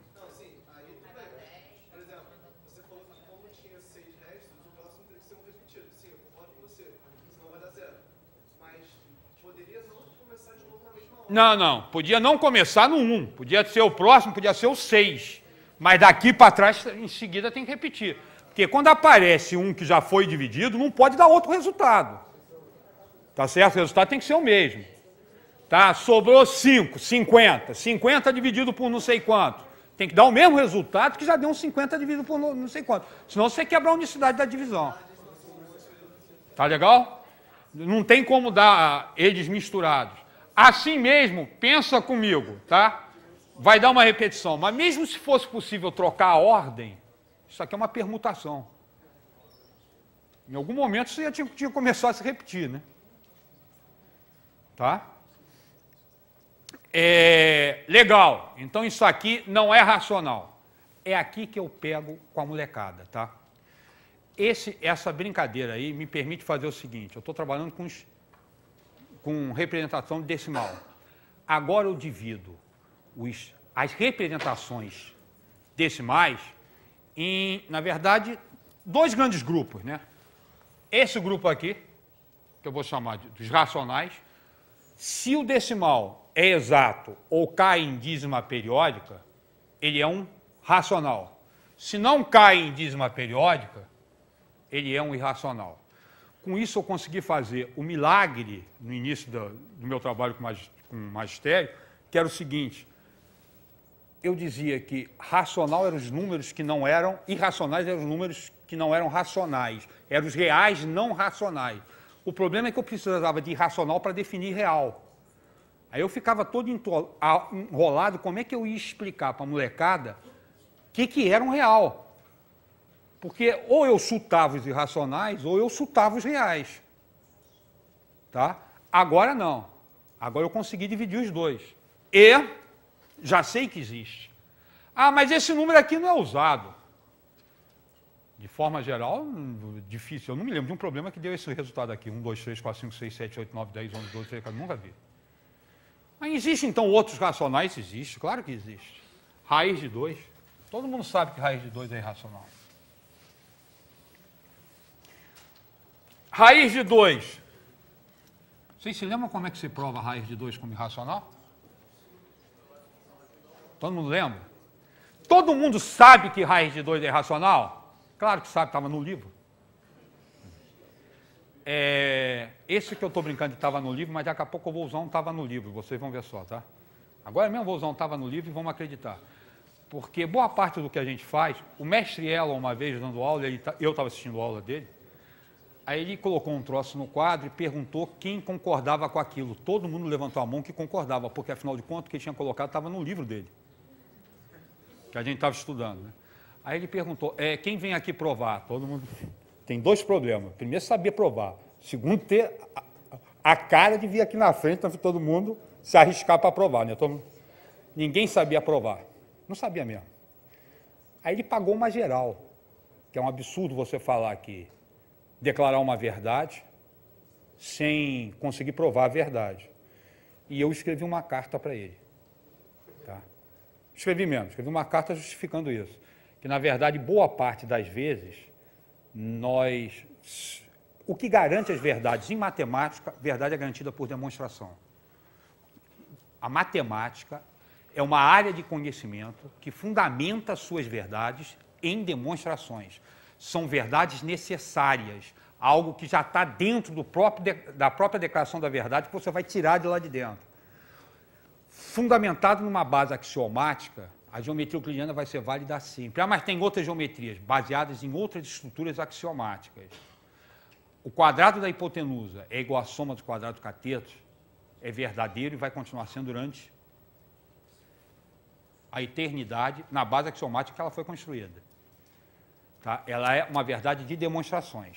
Não, não. Podia não começar no 1. Podia ser o próximo, podia ser o 6. Mas daqui para trás, em seguida, tem que repetir. Porque quando aparece um que já foi dividido, não pode dar outro resultado. Tá certo? O resultado tem que ser o mesmo. Tá? Sobrou 5, 50. 50 dividido por não sei quanto. Tem que dar o mesmo resultado que já deu um 50 dividido por não sei quanto. Senão você quebra a unicidade da divisão. Tá legal? Não tem como dar ah, eles misturados. Assim mesmo, pensa comigo, tá? Vai dar uma repetição, mas mesmo se fosse possível trocar a ordem, isso aqui é uma permutação. Em algum momento isso já tinha, tinha começado a se repetir, né? Tá? É, legal, então isso aqui não é racional. É aqui que eu pego com a molecada, tá? Esse, essa brincadeira aí me permite fazer o seguinte: eu estou trabalhando com os com representação decimal. Agora eu divido os, as representações decimais em, na verdade, dois grandes grupos, né? Esse grupo aqui, que eu vou chamar de, dos racionais, se o decimal é exato ou cai em dízima periódica, ele é um racional. Se não cai em dízima periódica, ele é um irracional com isso eu consegui fazer o milagre no início do, do meu trabalho com, mag, com magistério, que era o seguinte: eu dizia que racional eram os números que não eram, irracionais eram os números que não eram racionais, eram os reais não racionais. O problema é que eu precisava de irracional para definir real. Aí eu ficava todo enrolado, como é que eu ia explicar para a molecada o que, que era um real? Porque ou eu sultava os irracionais ou eu sultava os reais. Tá? Agora não. Agora eu consegui dividir os dois. E já sei que existe. Ah, mas esse número aqui não é usado. De forma geral, difícil. Eu não me lembro de um problema que deu esse resultado aqui. 1, 2, 3, 4, 5, 6, 7, 8, 9, 10, 11, 12, 13, 14, nunca vi. Mas existe então outros racionais? Existe, claro que existe. Raiz de 2. Todo mundo sabe que raiz de 2 é irracional. Raiz de 2. Vocês se lembram como é que se prova raiz de 2 como irracional? Todo mundo lembra? Todo mundo sabe que raiz de 2 é irracional? Claro que sabe, estava no livro. É, esse que eu estou brincando estava no livro, mas daqui a pouco eu vou usar um estava no livro, vocês vão ver só, tá? Agora mesmo eu vou usar um estava no livro e vamos acreditar. Porque boa parte do que a gente faz, o mestre Elon, uma vez dando aula, ele, tá, eu estava assistindo a aula dele, Aí ele colocou um troço no quadro e perguntou quem concordava com aquilo. Todo mundo levantou a mão que concordava, porque afinal de contas o que ele tinha colocado estava no livro dele, que a gente estava estudando. Né? Aí ele perguntou: é, quem vem aqui provar? Todo mundo. Tem dois problemas. Primeiro, saber provar. Segundo, ter a, a cara de vir aqui na frente, todo mundo se arriscar para provar. Né? Todo... Ninguém sabia provar. Não sabia mesmo. Aí ele pagou uma geral, que é um absurdo você falar aqui declarar uma verdade sem conseguir provar a verdade. E eu escrevi uma carta para ele. Tá? Escrevi mesmo, escrevi uma carta justificando isso. Que, na verdade, boa parte das vezes, nós. O que garante as verdades em matemática, verdade é garantida por demonstração. A matemática é uma área de conhecimento que fundamenta suas verdades em demonstrações são verdades necessárias, algo que já está dentro próprio, da própria declaração da verdade, que você vai tirar de lá de dentro. Fundamentado numa base axiomática, a geometria euclidiana vai ser válida sempre. Ah, mas tem outras geometrias baseadas em outras estruturas axiomáticas. O quadrado da hipotenusa é igual à soma do quadrado do cateto, é verdadeiro e vai continuar sendo durante a eternidade na base axiomática que ela foi construída. Tá? Ela é uma verdade de demonstrações.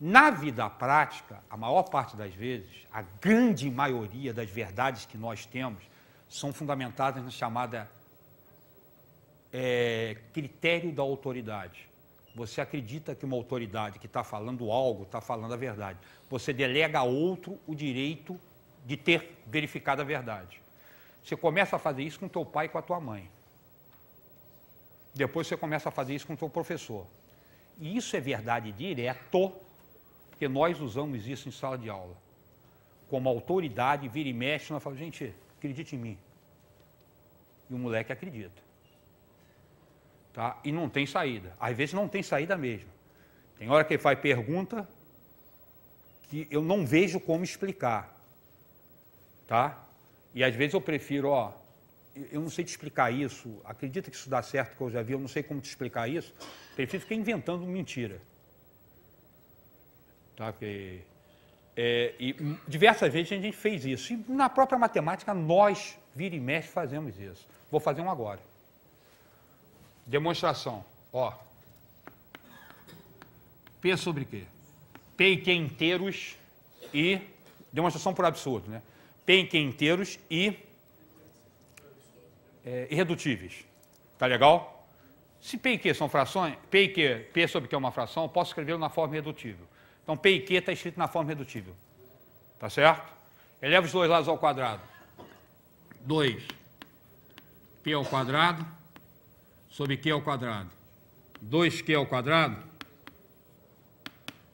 Na vida prática, a maior parte das vezes, a grande maioria das verdades que nós temos são fundamentadas na chamada é, critério da autoridade. Você acredita que uma autoridade que está falando algo está falando a verdade. Você delega a outro o direito de ter verificado a verdade. Você começa a fazer isso com teu pai e com a tua mãe. Depois você começa a fazer isso com o seu professor. E isso é verdade direto, porque nós usamos isso em sala de aula. Como autoridade, vira e mexe, nós falamos, gente, acredite em mim. E o moleque acredita. Tá? E não tem saída. Às vezes não tem saída mesmo. Tem hora que ele faz pergunta que eu não vejo como explicar. Tá? E às vezes eu prefiro, ó, eu não sei te explicar isso, acredita que isso dá certo que eu já vi, eu não sei como te explicar isso, prefiro ficar inventando mentira. Tá? Porque, é, e diversas vezes a gente fez isso. E na própria matemática, nós, vira e mexe, fazemos isso. Vou fazer um agora. Demonstração. Ó. P sobre quê? P e Q inteiros e. Demonstração por absurdo, né? P e Q inteiros e é, irredutíveis. Tá legal? Se P e Q são frações, P e Q, P sobre Q é uma fração, eu posso escrevê-lo na forma irredutível. Então P e Q está escrito na forma irredutível. Tá certo? Eleva os dois lados ao quadrado. 2 P ao quadrado sobre Q ao quadrado. 2Q ao quadrado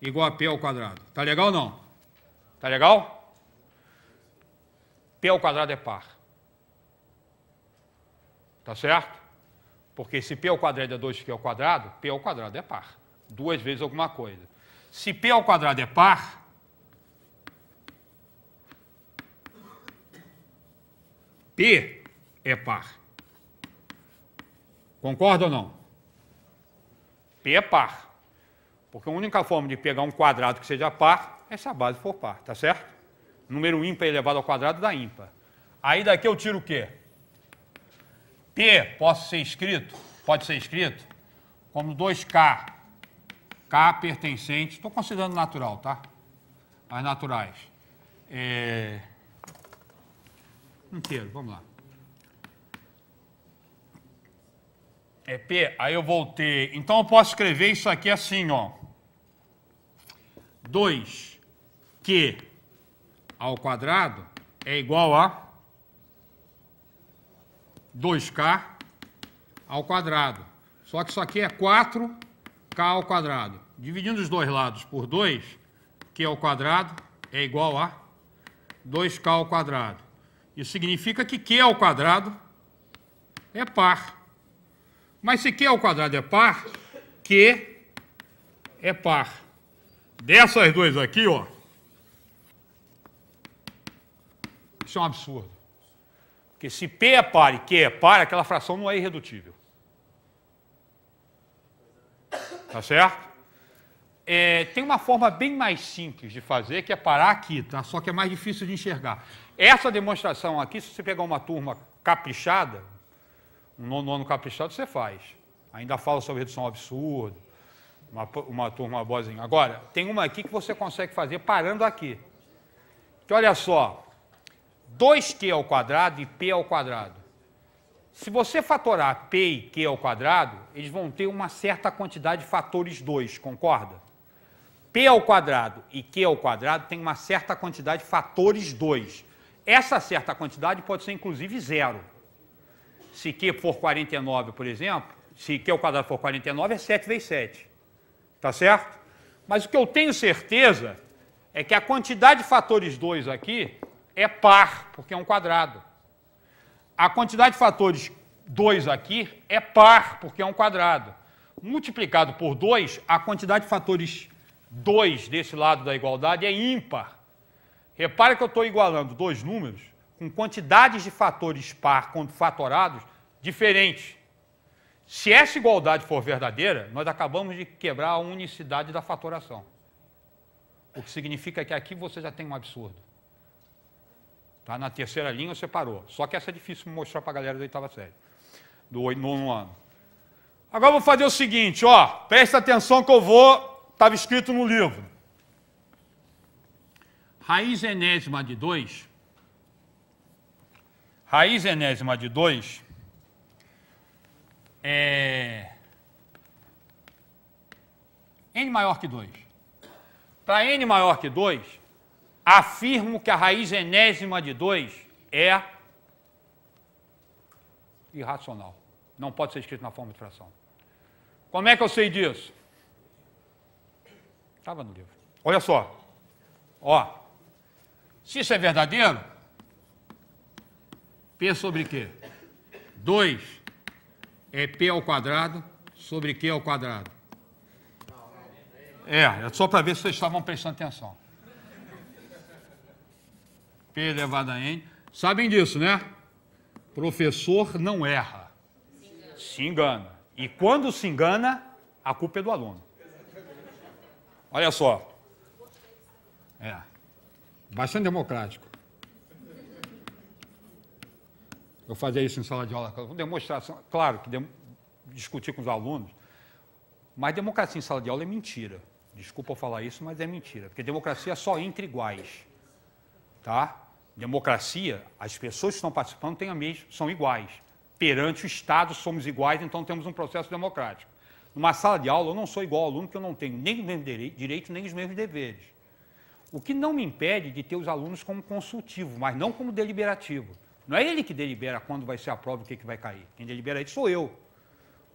igual a P ao quadrado. Tá legal ou não? Tá legal? P ao quadrado é par. Tá certo? Porque se P ao quadrado é 2Q o quadrado, P ao quadrado é par. Duas vezes alguma coisa. Se P ao quadrado é par, P é par. Concorda ou não? P é par. Porque a única forma de pegar um quadrado que seja par é se a base for par, tá certo? Número ímpar elevado ao quadrado dá ímpar. Aí daqui eu tiro o quê? P posso ser escrito, pode ser escrito como 2K, K pertencente, estou considerando natural, tá? As naturais. É... Inteiro, vamos lá. É P, aí eu voltei. Então eu posso escrever isso aqui assim, ó. 2Q ao quadrado é igual a 2k ao quadrado. Só que isso aqui é 4k ao quadrado. Dividindo os dois lados por 2, que ao quadrado é igual a 2k ao quadrado. Isso significa que q ao quadrado é par. Mas se q ao quadrado é par, q é par. Dessas duas aqui, ó, isso é um absurdo. Porque se P é par e Q é par, aquela fração não é irredutível. Tá certo? É, tem uma forma bem mais simples de fazer, que é parar aqui, tá? só que é mais difícil de enxergar. Essa demonstração aqui, se você pegar uma turma caprichada, um nono ano caprichado, você faz. Ainda fala sobre redução absurda, uma, uma turma boazinha. Agora, tem uma aqui que você consegue fazer parando aqui. Que olha só, 2 q ao quadrado e p ao quadrado. Se você fatorar p e q ao quadrado, eles vão ter uma certa quantidade de fatores 2, concorda? p ao quadrado e q ao quadrado tem uma certa quantidade de fatores 2. Essa certa quantidade pode ser inclusive zero. Se q for 49, por exemplo, se q ao quadrado for 49 é 7 vezes 7. Tá certo? Mas o que eu tenho certeza é que a quantidade de fatores 2 aqui é par, porque é um quadrado. A quantidade de fatores 2 aqui é par, porque é um quadrado. Multiplicado por 2, a quantidade de fatores 2 desse lado da igualdade é ímpar. Repare que eu estou igualando dois números com quantidades de fatores par fatorados diferentes. Se essa igualdade for verdadeira, nós acabamos de quebrar a unicidade da fatoração. O que significa que aqui você já tem um absurdo. Tá? Na terceira linha você parou. Só que essa é difícil mostrar para a galera da oitava série, do nono ano. Agora eu vou fazer o seguinte, ó, presta atenção que eu vou, estava escrito no livro. Raiz enésima de 2, raiz enésima de 2 é n maior que 2. Para n maior que 2, afirmo que a raiz enésima de 2 é irracional. Não pode ser escrito na forma de fração. Como é que eu sei disso? Estava no livro. Olha só. Ó. Se isso é verdadeiro, P sobre quê? 2 é P ao quadrado sobre Q ao quadrado. É, é só para ver se vocês estavam prestando atenção. P elevado a N. Sabem disso, né? Professor não erra. Se engana. E quando se engana, a culpa é do aluno. Olha só. É. Bastante democrático. Eu fazia isso em sala de aula. Demonstração. Claro que discutir com os alunos. Mas democracia em sala de aula é mentira. Desculpa eu falar isso, mas é mentira. Porque democracia é só entre iguais. Tá? democracia, as pessoas que estão participando têm a mesma, são iguais. Perante o Estado somos iguais, então temos um processo democrático. Numa sala de aula, eu não sou igual ao aluno, porque eu não tenho nem os mesmos direitos, nem os mesmos deveres. O que não me impede de ter os alunos como consultivo, mas não como deliberativo. Não é ele que delibera quando vai ser a prova e o que, que vai cair. Quem delibera isso sou eu.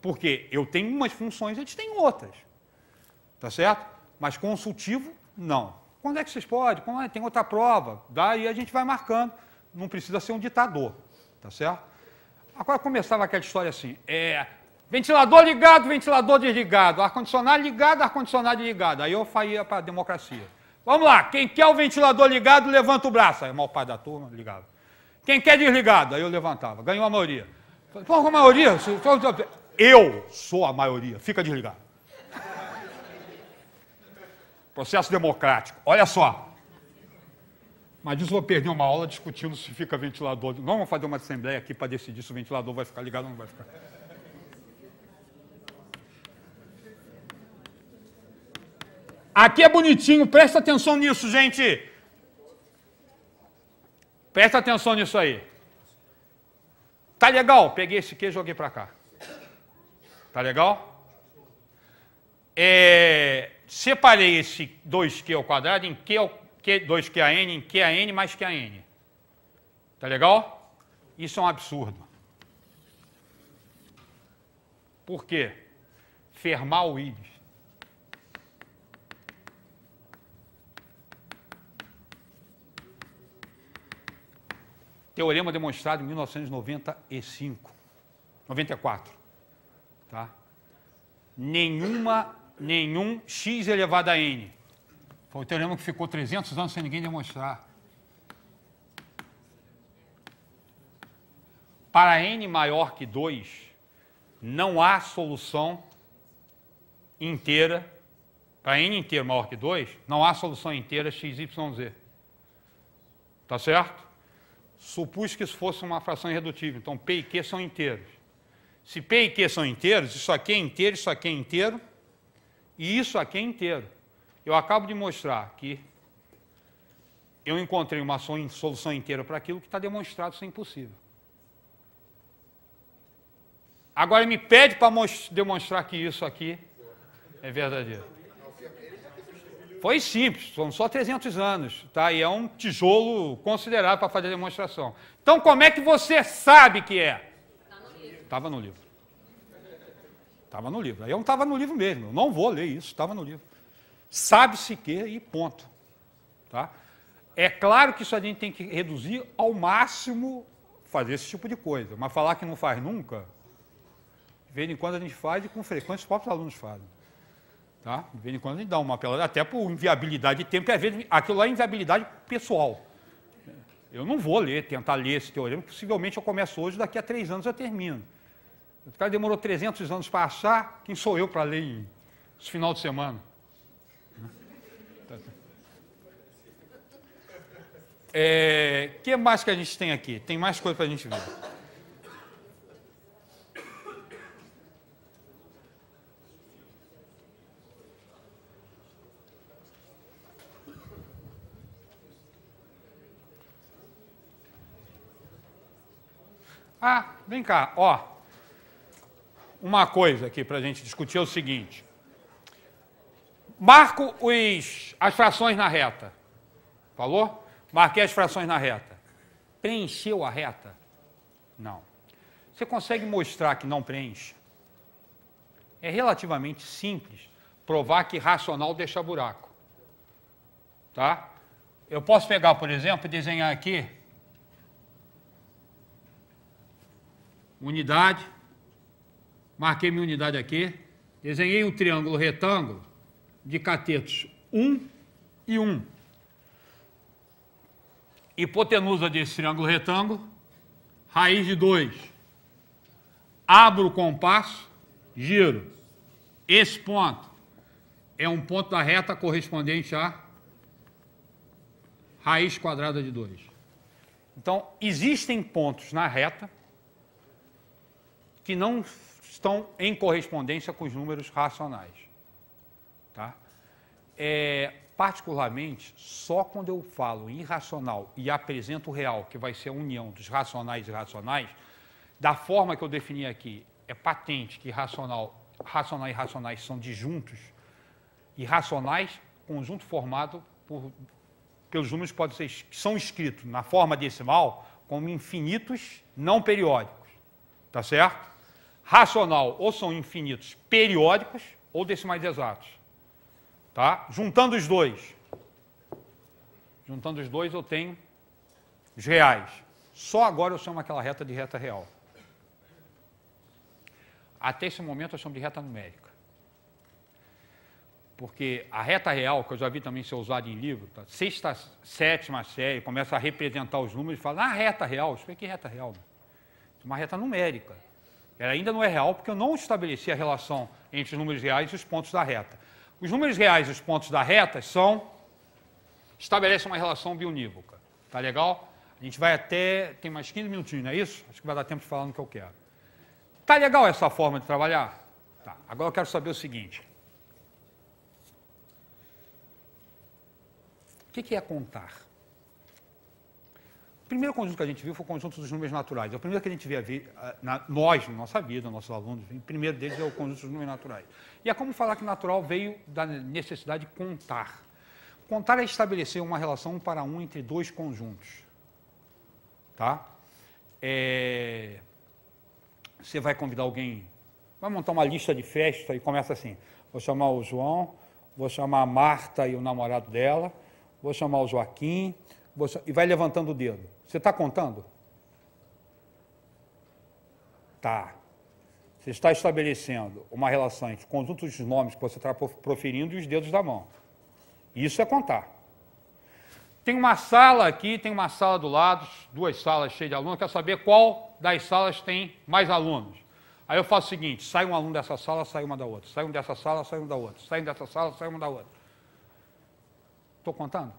Porque eu tenho umas funções, eles têm outras. Tá certo? Mas consultivo, não. Quando é que vocês podem? Quando é? Tem outra prova. Daí a gente vai marcando. Não precisa ser um ditador, tá certo? Agora começava aquela história assim, é, ventilador ligado, ventilador desligado, ar-condicionado ligado, ar-condicionado ligado. Aí eu faria para a democracia. Vamos lá, quem quer o ventilador ligado, levanta o braço. Aí o maior pai da turma ligava. Quem quer desligado? Aí eu levantava, ganhou a maioria. Pô, a maioria? Eu sou a maioria, fica desligado. Processo democrático. Olha só. Mas isso vou perder uma aula discutindo se fica ventilador. Não vamos fazer uma assembleia aqui para decidir se o ventilador vai ficar ligado ou não vai ficar. Aqui é bonitinho, presta atenção nisso, gente. Presta atenção nisso aí. Tá legal? Peguei esse aqui e joguei para cá. Tá legal? É, separei esse 2q é ao quadrado em q, ao, q 2qn em qn é mais qn. Tá legal? Isso é um absurdo. Por quê? Fermar o Willis. Teorema demonstrado em 1995, 94. Tá? Nenhuma nenhum x elevado a n. Foi o teorema que ficou 300 anos sem ninguém demonstrar. Para n maior que 2, não há solução inteira. Para n inteiro maior que 2, não há solução inteira x, y, z. Tá certo? Supus que isso fosse uma fração irredutível. Então, p e q são inteiros. Se p e q são inteiros, isso aqui é inteiro, isso aqui é inteiro, e isso aqui é inteiro. Eu acabo de mostrar que eu encontrei uma solução inteira para aquilo que está demonstrado ser impossível. Agora me pede para demonstrar que isso aqui é verdadeiro. Foi simples, são só 300 anos, tá? E é um tijolo considerável para fazer a demonstração. Então, como é que você sabe que é? Estava tá no livro. Estava no livro. Aí eu estava no livro mesmo, eu não vou ler isso, estava no livro. Sabe-se que e ponto. Tá? É claro que isso a gente tem que reduzir ao máximo fazer esse tipo de coisa, mas falar que não faz nunca, de vez em quando a gente faz e com frequência os próprios alunos fazem. Tá? De vez em quando a gente dá uma pelada, até por inviabilidade de tempo, e às vezes aquilo lá é inviabilidade pessoal. Eu não vou ler, tentar ler esse teorema, possivelmente eu começo hoje, daqui a três anos eu termino. O cara demorou 300 anos para achar, quem sou eu para ler em final de semana? O é, que mais que a gente tem aqui? Tem mais coisa para a gente ver. Ah, vem cá, ó uma coisa aqui para a gente discutir é o seguinte. Marco os, as frações na reta. Falou? Marquei as frações na reta. Preencheu a reta? Não. Você consegue mostrar que não preenche? É relativamente simples provar que racional deixa buraco. Tá? Eu posso pegar, por exemplo, e desenhar aqui unidade marquei minha unidade aqui, desenhei um triângulo retângulo de catetos 1 e 1. Hipotenusa desse triângulo retângulo, raiz de 2. Abro o compasso, giro. Esse ponto é um ponto da reta correspondente a raiz quadrada de 2. Então, existem pontos na reta que não estão em correspondência com os números racionais. Tá? É, particularmente, só quando eu falo em irracional e apresento o real, que vai ser a união dos racionais e irracionais, da forma que eu defini aqui, é patente que racional, racional e irracionais são disjuntos, irracionais, conjunto formado por, pelos números pode ser, que são escritos na forma decimal como infinitos não periódicos. Tá certo? racional ou são infinitos periódicos ou decimais exatos. Tá? Juntando os dois, juntando os dois eu tenho os reais. Só agora eu chamo aquela reta de reta real. Até esse momento eu chamo de reta numérica. Porque a reta real, que eu já vi também ser usada em livro, tá? sexta, sétima série, começa a representar os números e fala, ah, reta real, isso aqui é reta real. É uma reta numérica ela ainda não é real porque eu não estabeleci a relação entre os números reais e os pontos da reta. Os números reais e os pontos da reta são estabelece uma relação bionívoca. Tá legal? A gente vai até tem mais 15 minutinhos, não é isso? Acho que vai dar tempo de falar no que eu quero. Tá legal essa forma de trabalhar? Tá. Agora eu quero saber o seguinte. O que é contar? primeiro conjunto que a gente viu foi o conjunto dos números naturais. É o primeiro que a gente vê a ah, ver, na, nós, na nossa vida, nossos alunos, o primeiro deles é o conjunto dos números naturais. E é como falar que natural veio da necessidade de contar. Contar é estabelecer uma relação um para um entre dois conjuntos. Tá? É... Você vai convidar alguém, vai montar uma lista de festa e começa assim: vou chamar o João, vou chamar a Marta e o namorado dela, vou chamar o Joaquim, vou... e vai levantando o dedo. Você está contando? Tá. Você está estabelecendo uma relação entre o conjunto dos nomes que você está proferindo e os dedos da mão. Isso é contar. Tem uma sala aqui, tem uma sala do lado, duas salas cheias de alunos. Quer saber qual das salas tem mais alunos? Aí eu faço o seguinte: sai um aluno dessa sala, sai uma da outra. Sai um dessa sala, sai um da outra. Sai um dessa sala, sai um da outra. Estou contando?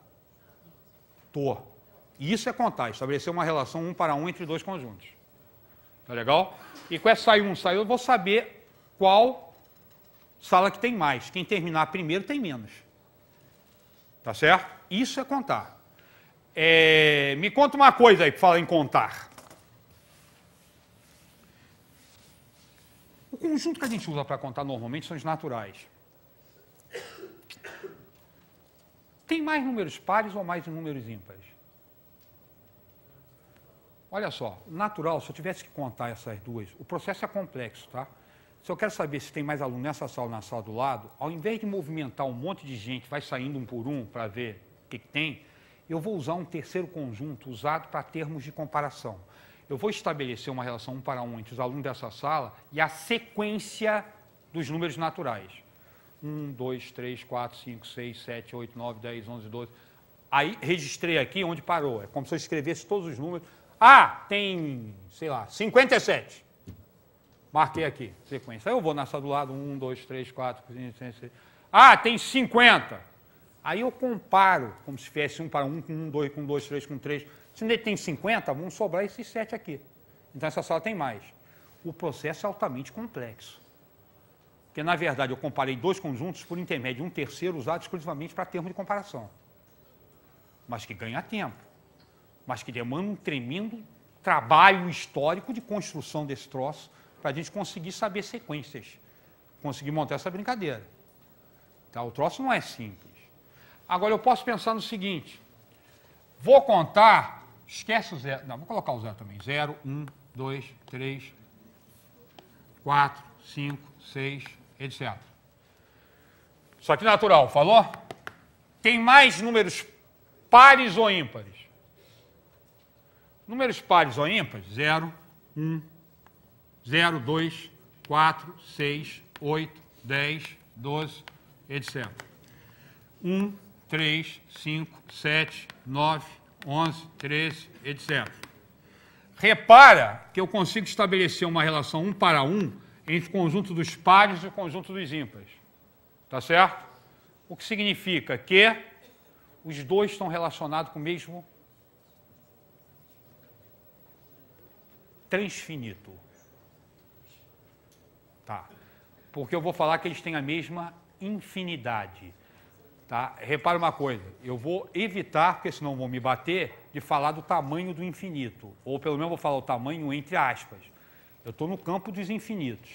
Estou isso é contar, estabelecer uma relação um para um entre dois conjuntos. Tá legal? E com essa sai um, sai eu vou saber qual sala que tem mais. Quem terminar primeiro tem menos. Tá certo? Isso é contar. É, me conta uma coisa aí que fala em contar. O conjunto que a gente usa para contar normalmente são os naturais. Tem mais números pares ou mais números ímpares? Olha só, natural, se eu tivesse que contar essas duas, o processo é complexo, tá? Se eu quero saber se tem mais aluno nessa sala ou na sala do lado, ao invés de movimentar um monte de gente, vai saindo um por um para ver o que, que tem, eu vou usar um terceiro conjunto usado para termos de comparação. Eu vou estabelecer uma relação um para um entre os alunos dessa sala e a sequência dos números naturais. 1, 2, 3, 4, 5, 6, 7, 8, 9, 10, 11, 12. Aí registrei aqui onde parou. É como se eu escrevesse todos os números ah, tem, sei lá, 57. Marquei aqui, sequência. Aí eu vou nessa do lado, 1, 2, 3, 4, 5, 6, 7. Ah, tem 50. Aí eu comparo, como se tivesse 1 para 1, com 1, 2, com 2, 3, com 3. Se ele tem 50, vão sobrar esses 7 aqui. Então essa sala tem mais. O processo é altamente complexo. Porque, na verdade, eu comparei dois conjuntos por intermédio de um terceiro usado exclusivamente para termo de comparação. Mas que ganha tempo mas que demanda um tremendo trabalho histórico de construção desse troço para a gente conseguir saber sequências, conseguir montar essa brincadeira. Tá? O troço não é simples. Agora eu posso pensar no seguinte: vou contar, esquece o zero, não, vou colocar o zero também. 0, 1, 2, 3, 4, 5, 6, etc. Só que natural, falou? Tem mais números pares ou ímpares? Números pares ou ímpares, 0, 1, 0, 2, 4, 6, 8, 10, 12, etc. 1, 3, 5, 7, 9, 11, 13, etc. Repara que eu consigo estabelecer uma relação 1 para 1 entre o conjunto dos pares e o conjunto dos ímpares. Tá certo? O que significa que os dois estão relacionados com o mesmo transfinito. Tá? Porque eu vou falar que eles têm a mesma infinidade. Tá? Repara uma coisa, eu vou evitar, porque senão vão me bater, de falar do tamanho do infinito. Ou pelo menos vou falar o tamanho entre aspas. Eu estou no campo dos infinitos.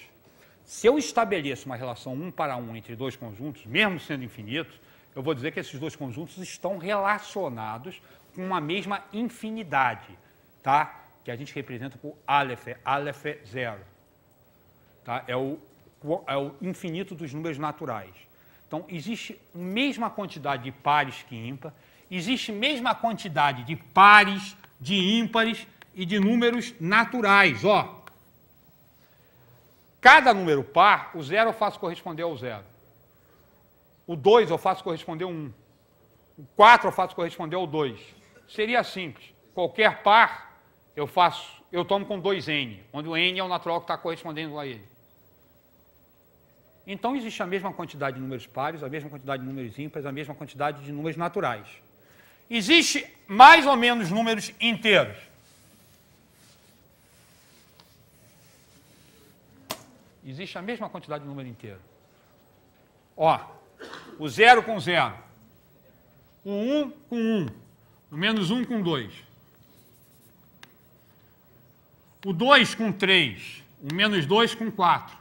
Se eu estabeleço uma relação um para um entre dois conjuntos, mesmo sendo infinitos, eu vou dizer que esses dois conjuntos estão relacionados com uma mesma infinidade. Tá? que a gente representa por Aleph, Aleph zero. Tá? É, o, é o infinito dos números naturais. Então, existe a mesma quantidade de pares que ímpar, existe a mesma quantidade de pares, de ímpares e de números naturais. Ó. Cada número par, o zero eu faço corresponder ao zero. O 2 eu faço corresponder ao 1. Um. O 4 eu faço corresponder ao 2. Seria simples. Qualquer par eu faço, eu tomo com 2N, onde o N é o natural que está correspondendo a ele. Então existe a mesma quantidade de números pares, a mesma quantidade de números ímpares, a mesma quantidade de números naturais. Existe mais ou menos números inteiros. Existe a mesma quantidade de número inteiro. Ó, o zero com zero, o um com um, o menos um com dois o 2 com 3, o menos 2 com 4.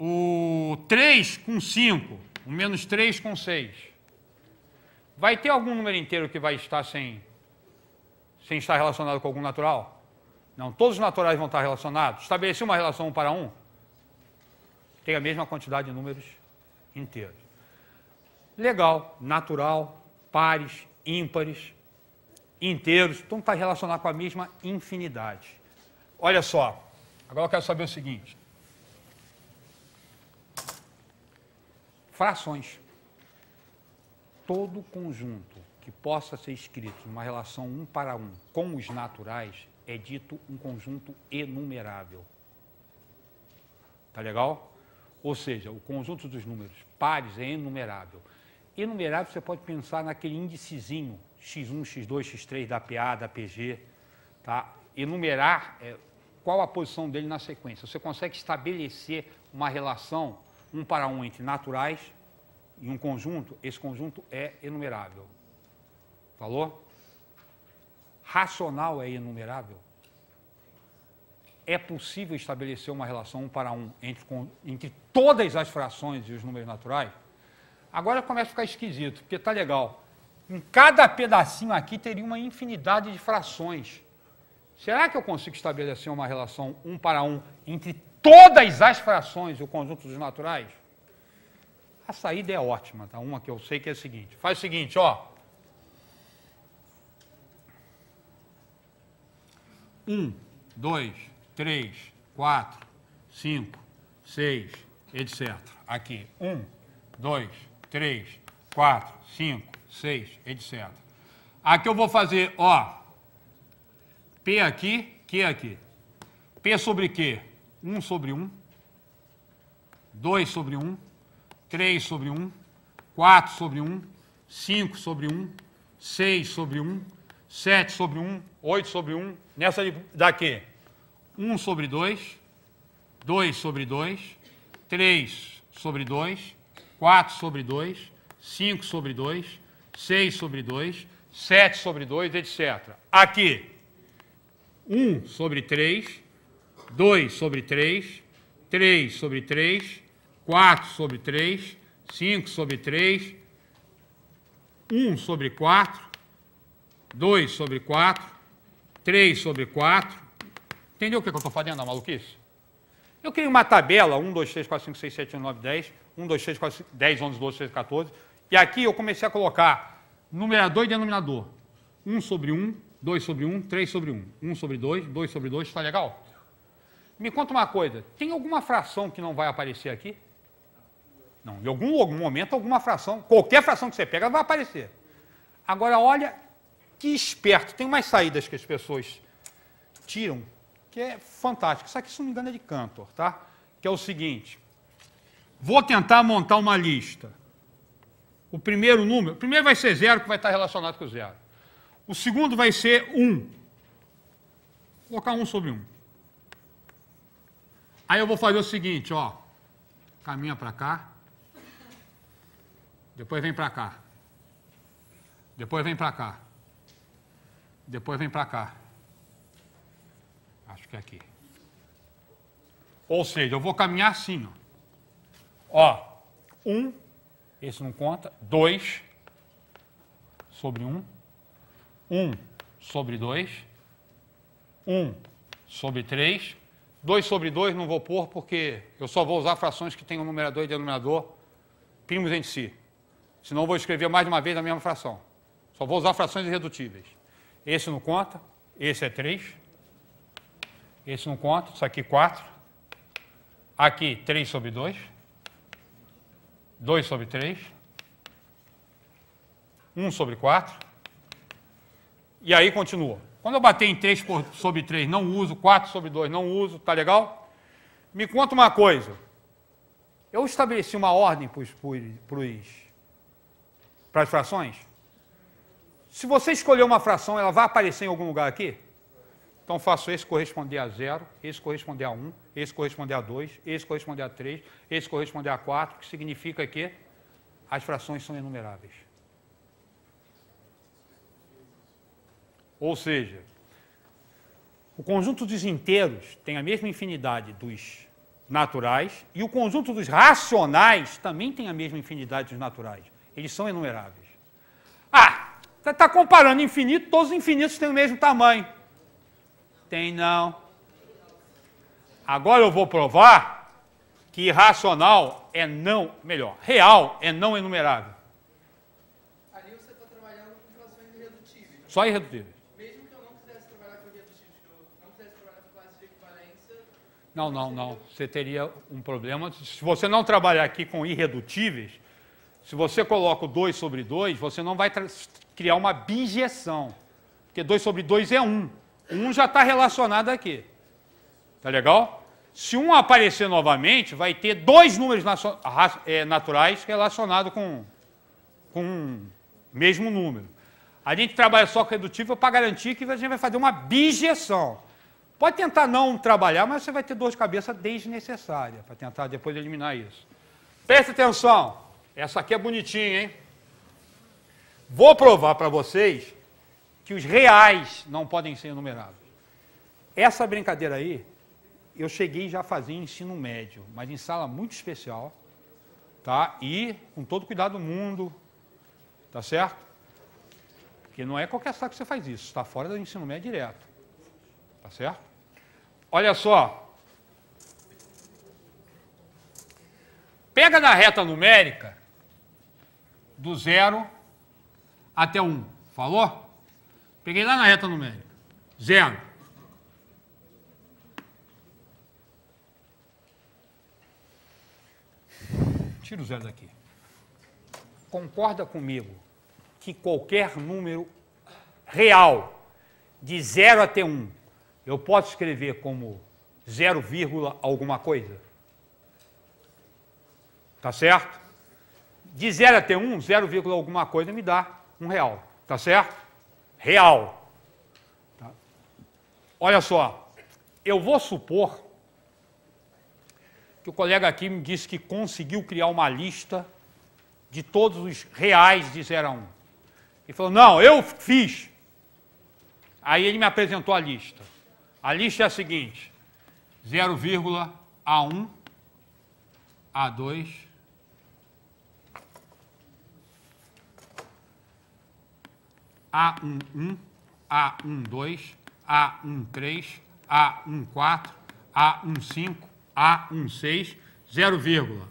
O 3 com 5, o menos 3 com 6. Vai ter algum número inteiro que vai estar sem, sem estar relacionado com algum natural? Não, todos os naturais vão estar relacionados. Estabeleci uma relação um para um, tem a mesma quantidade de números inteiros. Legal, natural, pares, ímpares, inteiros. Então está relacionado com a mesma infinidade. Olha só, agora eu quero saber o seguinte. Frações. Todo conjunto que possa ser escrito numa relação um para um com os naturais é dito um conjunto enumerável. Tá legal? Ou seja, o conjunto dos números pares é enumerável. Enumerável você pode pensar naquele índicezinho X1, X2, X3 da PA, da PG, tá? enumerar é, qual a posição dele na sequência. Você consegue estabelecer uma relação um para um entre naturais e um conjunto, esse conjunto é enumerável. Falou? Racional é enumerável? É possível estabelecer uma relação um para um entre, entre todas as frações e os números naturais? Agora começa a ficar esquisito, porque tá legal. Em cada pedacinho aqui teria uma infinidade de frações. Será que eu consigo estabelecer uma relação um para um entre todas as frações e o conjunto dos naturais? A saída é ótima, tá? Uma que eu sei que é a seguinte. Faz o seguinte, ó. 1, 2, 3, 4, 5, 6, etc. Aqui. 1, 2, 3, 4, 5, 6, etc. Aqui eu vou fazer, ó, P aqui, Q aqui. P sobre Q, 1 sobre 1, 2 sobre 1, 3 sobre 1, 4 sobre 1, 5 sobre 1, 6 sobre 1, 7 sobre 1, 8 sobre 1, nessa daqui, 1 sobre 2, 2 sobre 2, 3 sobre 2, 4 sobre 2, 5 sobre 2, 6 sobre 2, 7 sobre 2, etc. Aqui, 1 sobre 3, 2 sobre 3, 3 sobre 3, 4 sobre 3, 5 sobre 3, 1 sobre 4, 2 sobre 4, 3 sobre 4. Entendeu o que, eu estou fazendo, a maluquice? Eu criei uma tabela, 1, 2, 3, 4, 5, 6, 7, 8, 9, 10, 1, 2, 3, 4, 5, 10, 11, 12, 13, 14, e aqui eu comecei a colocar numerador e denominador. 1 sobre 1, 2 sobre 1, 3 sobre 1. 1 sobre 2, 2 sobre 2, está legal? Me conta uma coisa, tem alguma fração que não vai aparecer aqui? Não, em algum, algum momento, alguma fração, qualquer fração que você pega, vai aparecer. Agora, olha que esperto, tem umas saídas que as pessoas tiram, que é fantástico. Isso aqui, se não me engano, é de Cantor, tá? Que é o seguinte, vou tentar montar uma lista o primeiro número, o primeiro vai ser zero, que vai estar relacionado com zero. O segundo vai ser 1. Um. Vou colocar 1 um sobre 1. Um. Aí eu vou fazer o seguinte, ó. Caminha para cá. Depois vem para cá. Depois vem para cá. Depois vem para cá. Acho que é aqui. Ou seja, eu vou caminhar assim, ó. Ó, um, esse não conta. 2 sobre 1. 1 sobre 2. 1 sobre 3. 2 sobre 2 não vou pôr porque eu só vou usar frações que tenham numerador e denominador primos entre si. Senão eu vou escrever mais de uma vez a mesma fração. Só vou usar frações irredutíveis. Esse não conta, esse é 3. Esse não conta, isso aqui 4. Aqui 3 sobre 2. 2 sobre 3, 1 sobre 4, e aí continua. Quando eu bater em 3 sobre 3, não uso, 4 sobre 2, não uso, tá legal? Me conta uma coisa. Eu estabeleci uma ordem para as frações? Se você escolher uma fração, ela vai aparecer em algum lugar aqui? Então faço esse corresponder a 0, esse corresponder a 1, um, esse corresponder a 2, esse corresponder a 3, esse corresponder a 4, que significa que as frações são enumeráveis. Ou seja, o conjunto dos inteiros tem a mesma infinidade dos naturais e o conjunto dos racionais também tem a mesma infinidade dos naturais. Eles são enumeráveis. Ah, você está comparando infinito, todos os infinitos têm o mesmo tamanho. Tem não. Agora eu vou provar que irracional é não, melhor, real é não enumerável. Ali você está trabalhando com frações irredutíveis. Só irredutíveis. Mesmo que eu não quisesse trabalhar com irredutíveis, que eu não quisesse trabalhar com classes de equivalência. Não, não, não. Você teria um problema. Se você não trabalhar aqui com irredutíveis, se você coloca o 2 sobre 2, você não vai criar uma bijeção. Porque 2 sobre 2 é 1. Um. Um já está relacionado aqui. Tá legal? Se um aparecer novamente, vai ter dois números é, naturais relacionados com, com mesmo número. A gente trabalha só com redutível é para garantir que a gente vai fazer uma bijeção. Pode tentar não trabalhar, mas você vai ter dor de cabeça desnecessária para tentar depois eliminar isso. Preste atenção. Essa aqui é bonitinha, hein? Vou provar para vocês que os reais não podem ser enumerados. Essa brincadeira aí, eu cheguei já a fazer em ensino médio, mas em sala muito especial, tá? E com todo cuidado do mundo, tá certo? Porque não é qualquer sala que você faz isso, está fora do ensino médio direto, tá certo? Olha só. Pega na reta numérica do zero até um, falou? Peguei lá na reta numérica. Zero. Tira o zero daqui. Concorda comigo que qualquer número real de zero até um, eu posso escrever como zero vírgula alguma coisa? Tá certo? De zero até um, zero vírgula alguma coisa me dá um real. Tá certo? real. Tá? Olha só, eu vou supor que o colega aqui me disse que conseguiu criar uma lista de todos os reais de 0 a 1. Ele falou, não, eu fiz. Aí ele me apresentou a lista. A lista é a seguinte: 0,A1, A2, A11, A12, A13, A14, A15, A16, 0,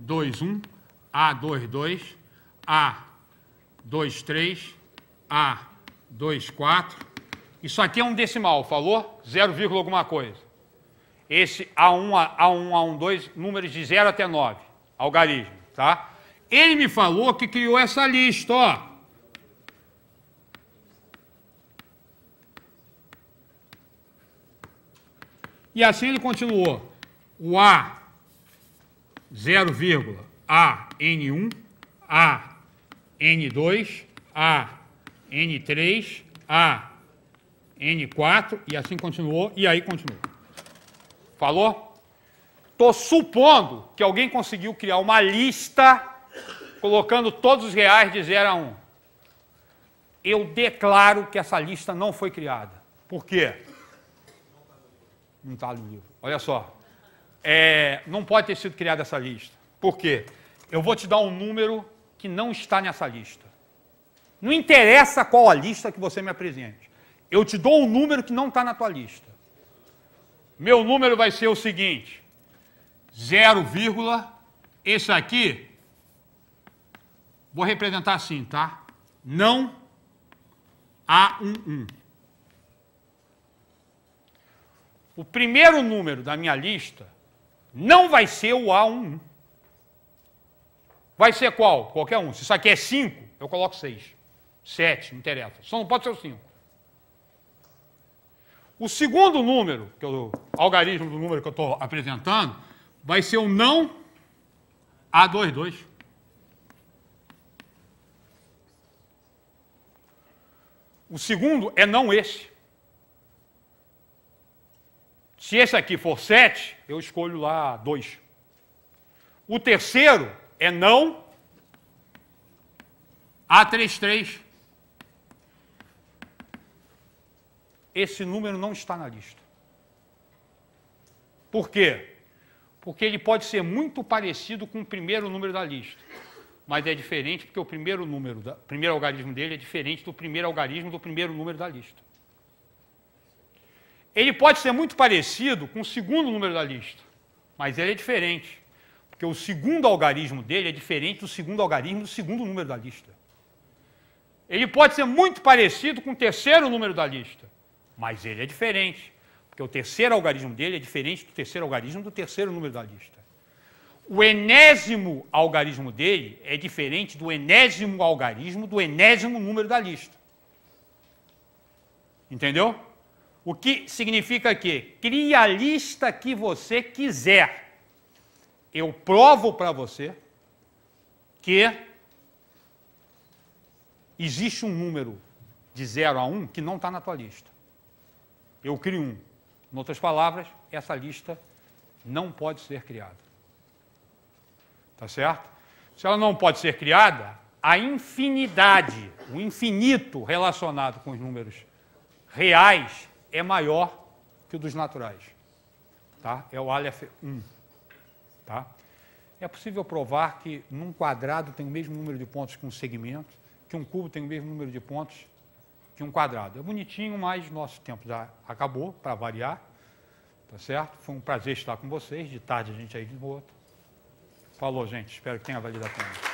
A21, A22, A23, A24. Isso aqui é um decimal, falou? 0, alguma coisa. Esse A1, A1, A12, números de 0 até 9, algarismo, tá? Ele me falou que criou essa lista, ó. E assim ele continuou. O A, 0, A, N1, A, N2, A, N3, A, N4, e assim continuou, e aí continuou. Falou? Estou supondo que alguém conseguiu criar uma lista colocando todos os reais de 0 a 1. Um. Eu declaro que essa lista não foi criada. Por quê? Não está no livro. Olha só. É, não pode ter sido criada essa lista. Por quê? Eu vou te dar um número que não está nessa lista. Não interessa qual a lista que você me apresente. Eu te dou um número que não está na tua lista. Meu número vai ser o seguinte: 0, esse aqui, vou representar assim, tá? Não A11. o primeiro número da minha lista não vai ser o A1. Vai ser qual? Qualquer um. Se isso aqui é 5, eu coloco 6. 7, não interessa. Só não pode ser o 5. O segundo número, que é o algarismo do número que eu estou apresentando, vai ser o não A22. O segundo é não esse. Se esse aqui for 7, eu escolho lá 2. O terceiro é não A33. Esse número não está na lista. Por quê? Porque ele pode ser muito parecido com o primeiro número da lista, mas é diferente porque o primeiro número, da, primeiro algarismo dele é diferente do primeiro algarismo do primeiro número da lista. Ele pode ser muito parecido com o segundo número da lista, mas ele é diferente. Porque o segundo algarismo dele é diferente do segundo algarismo do segundo número da lista. Ele pode ser muito parecido com o terceiro número da lista, mas ele é diferente. Porque o terceiro algarismo dele é diferente do terceiro algarismo do terceiro número da lista. O enésimo algarismo dele é diferente do enésimo algarismo do enésimo número da lista. Entendeu? O que significa que cria a lista que você quiser. Eu provo para você que existe um número de 0 a 1 um que não está na tua lista. Eu crio um. Em outras palavras, essa lista não pode ser criada. Tá certo? Se ela não pode ser criada, a infinidade, o infinito relacionado com os números reais é maior que o dos naturais. Tá? É o Aleph 1. Tá? É possível provar que num quadrado tem o mesmo número de pontos que um segmento, que um cubo tem o mesmo número de pontos que um quadrado. É bonitinho, mas nosso tempo já acabou, para variar. Tá certo? Foi um prazer estar com vocês. De tarde a gente aí de volta. Falou, gente. Espero que tenha valido a pena.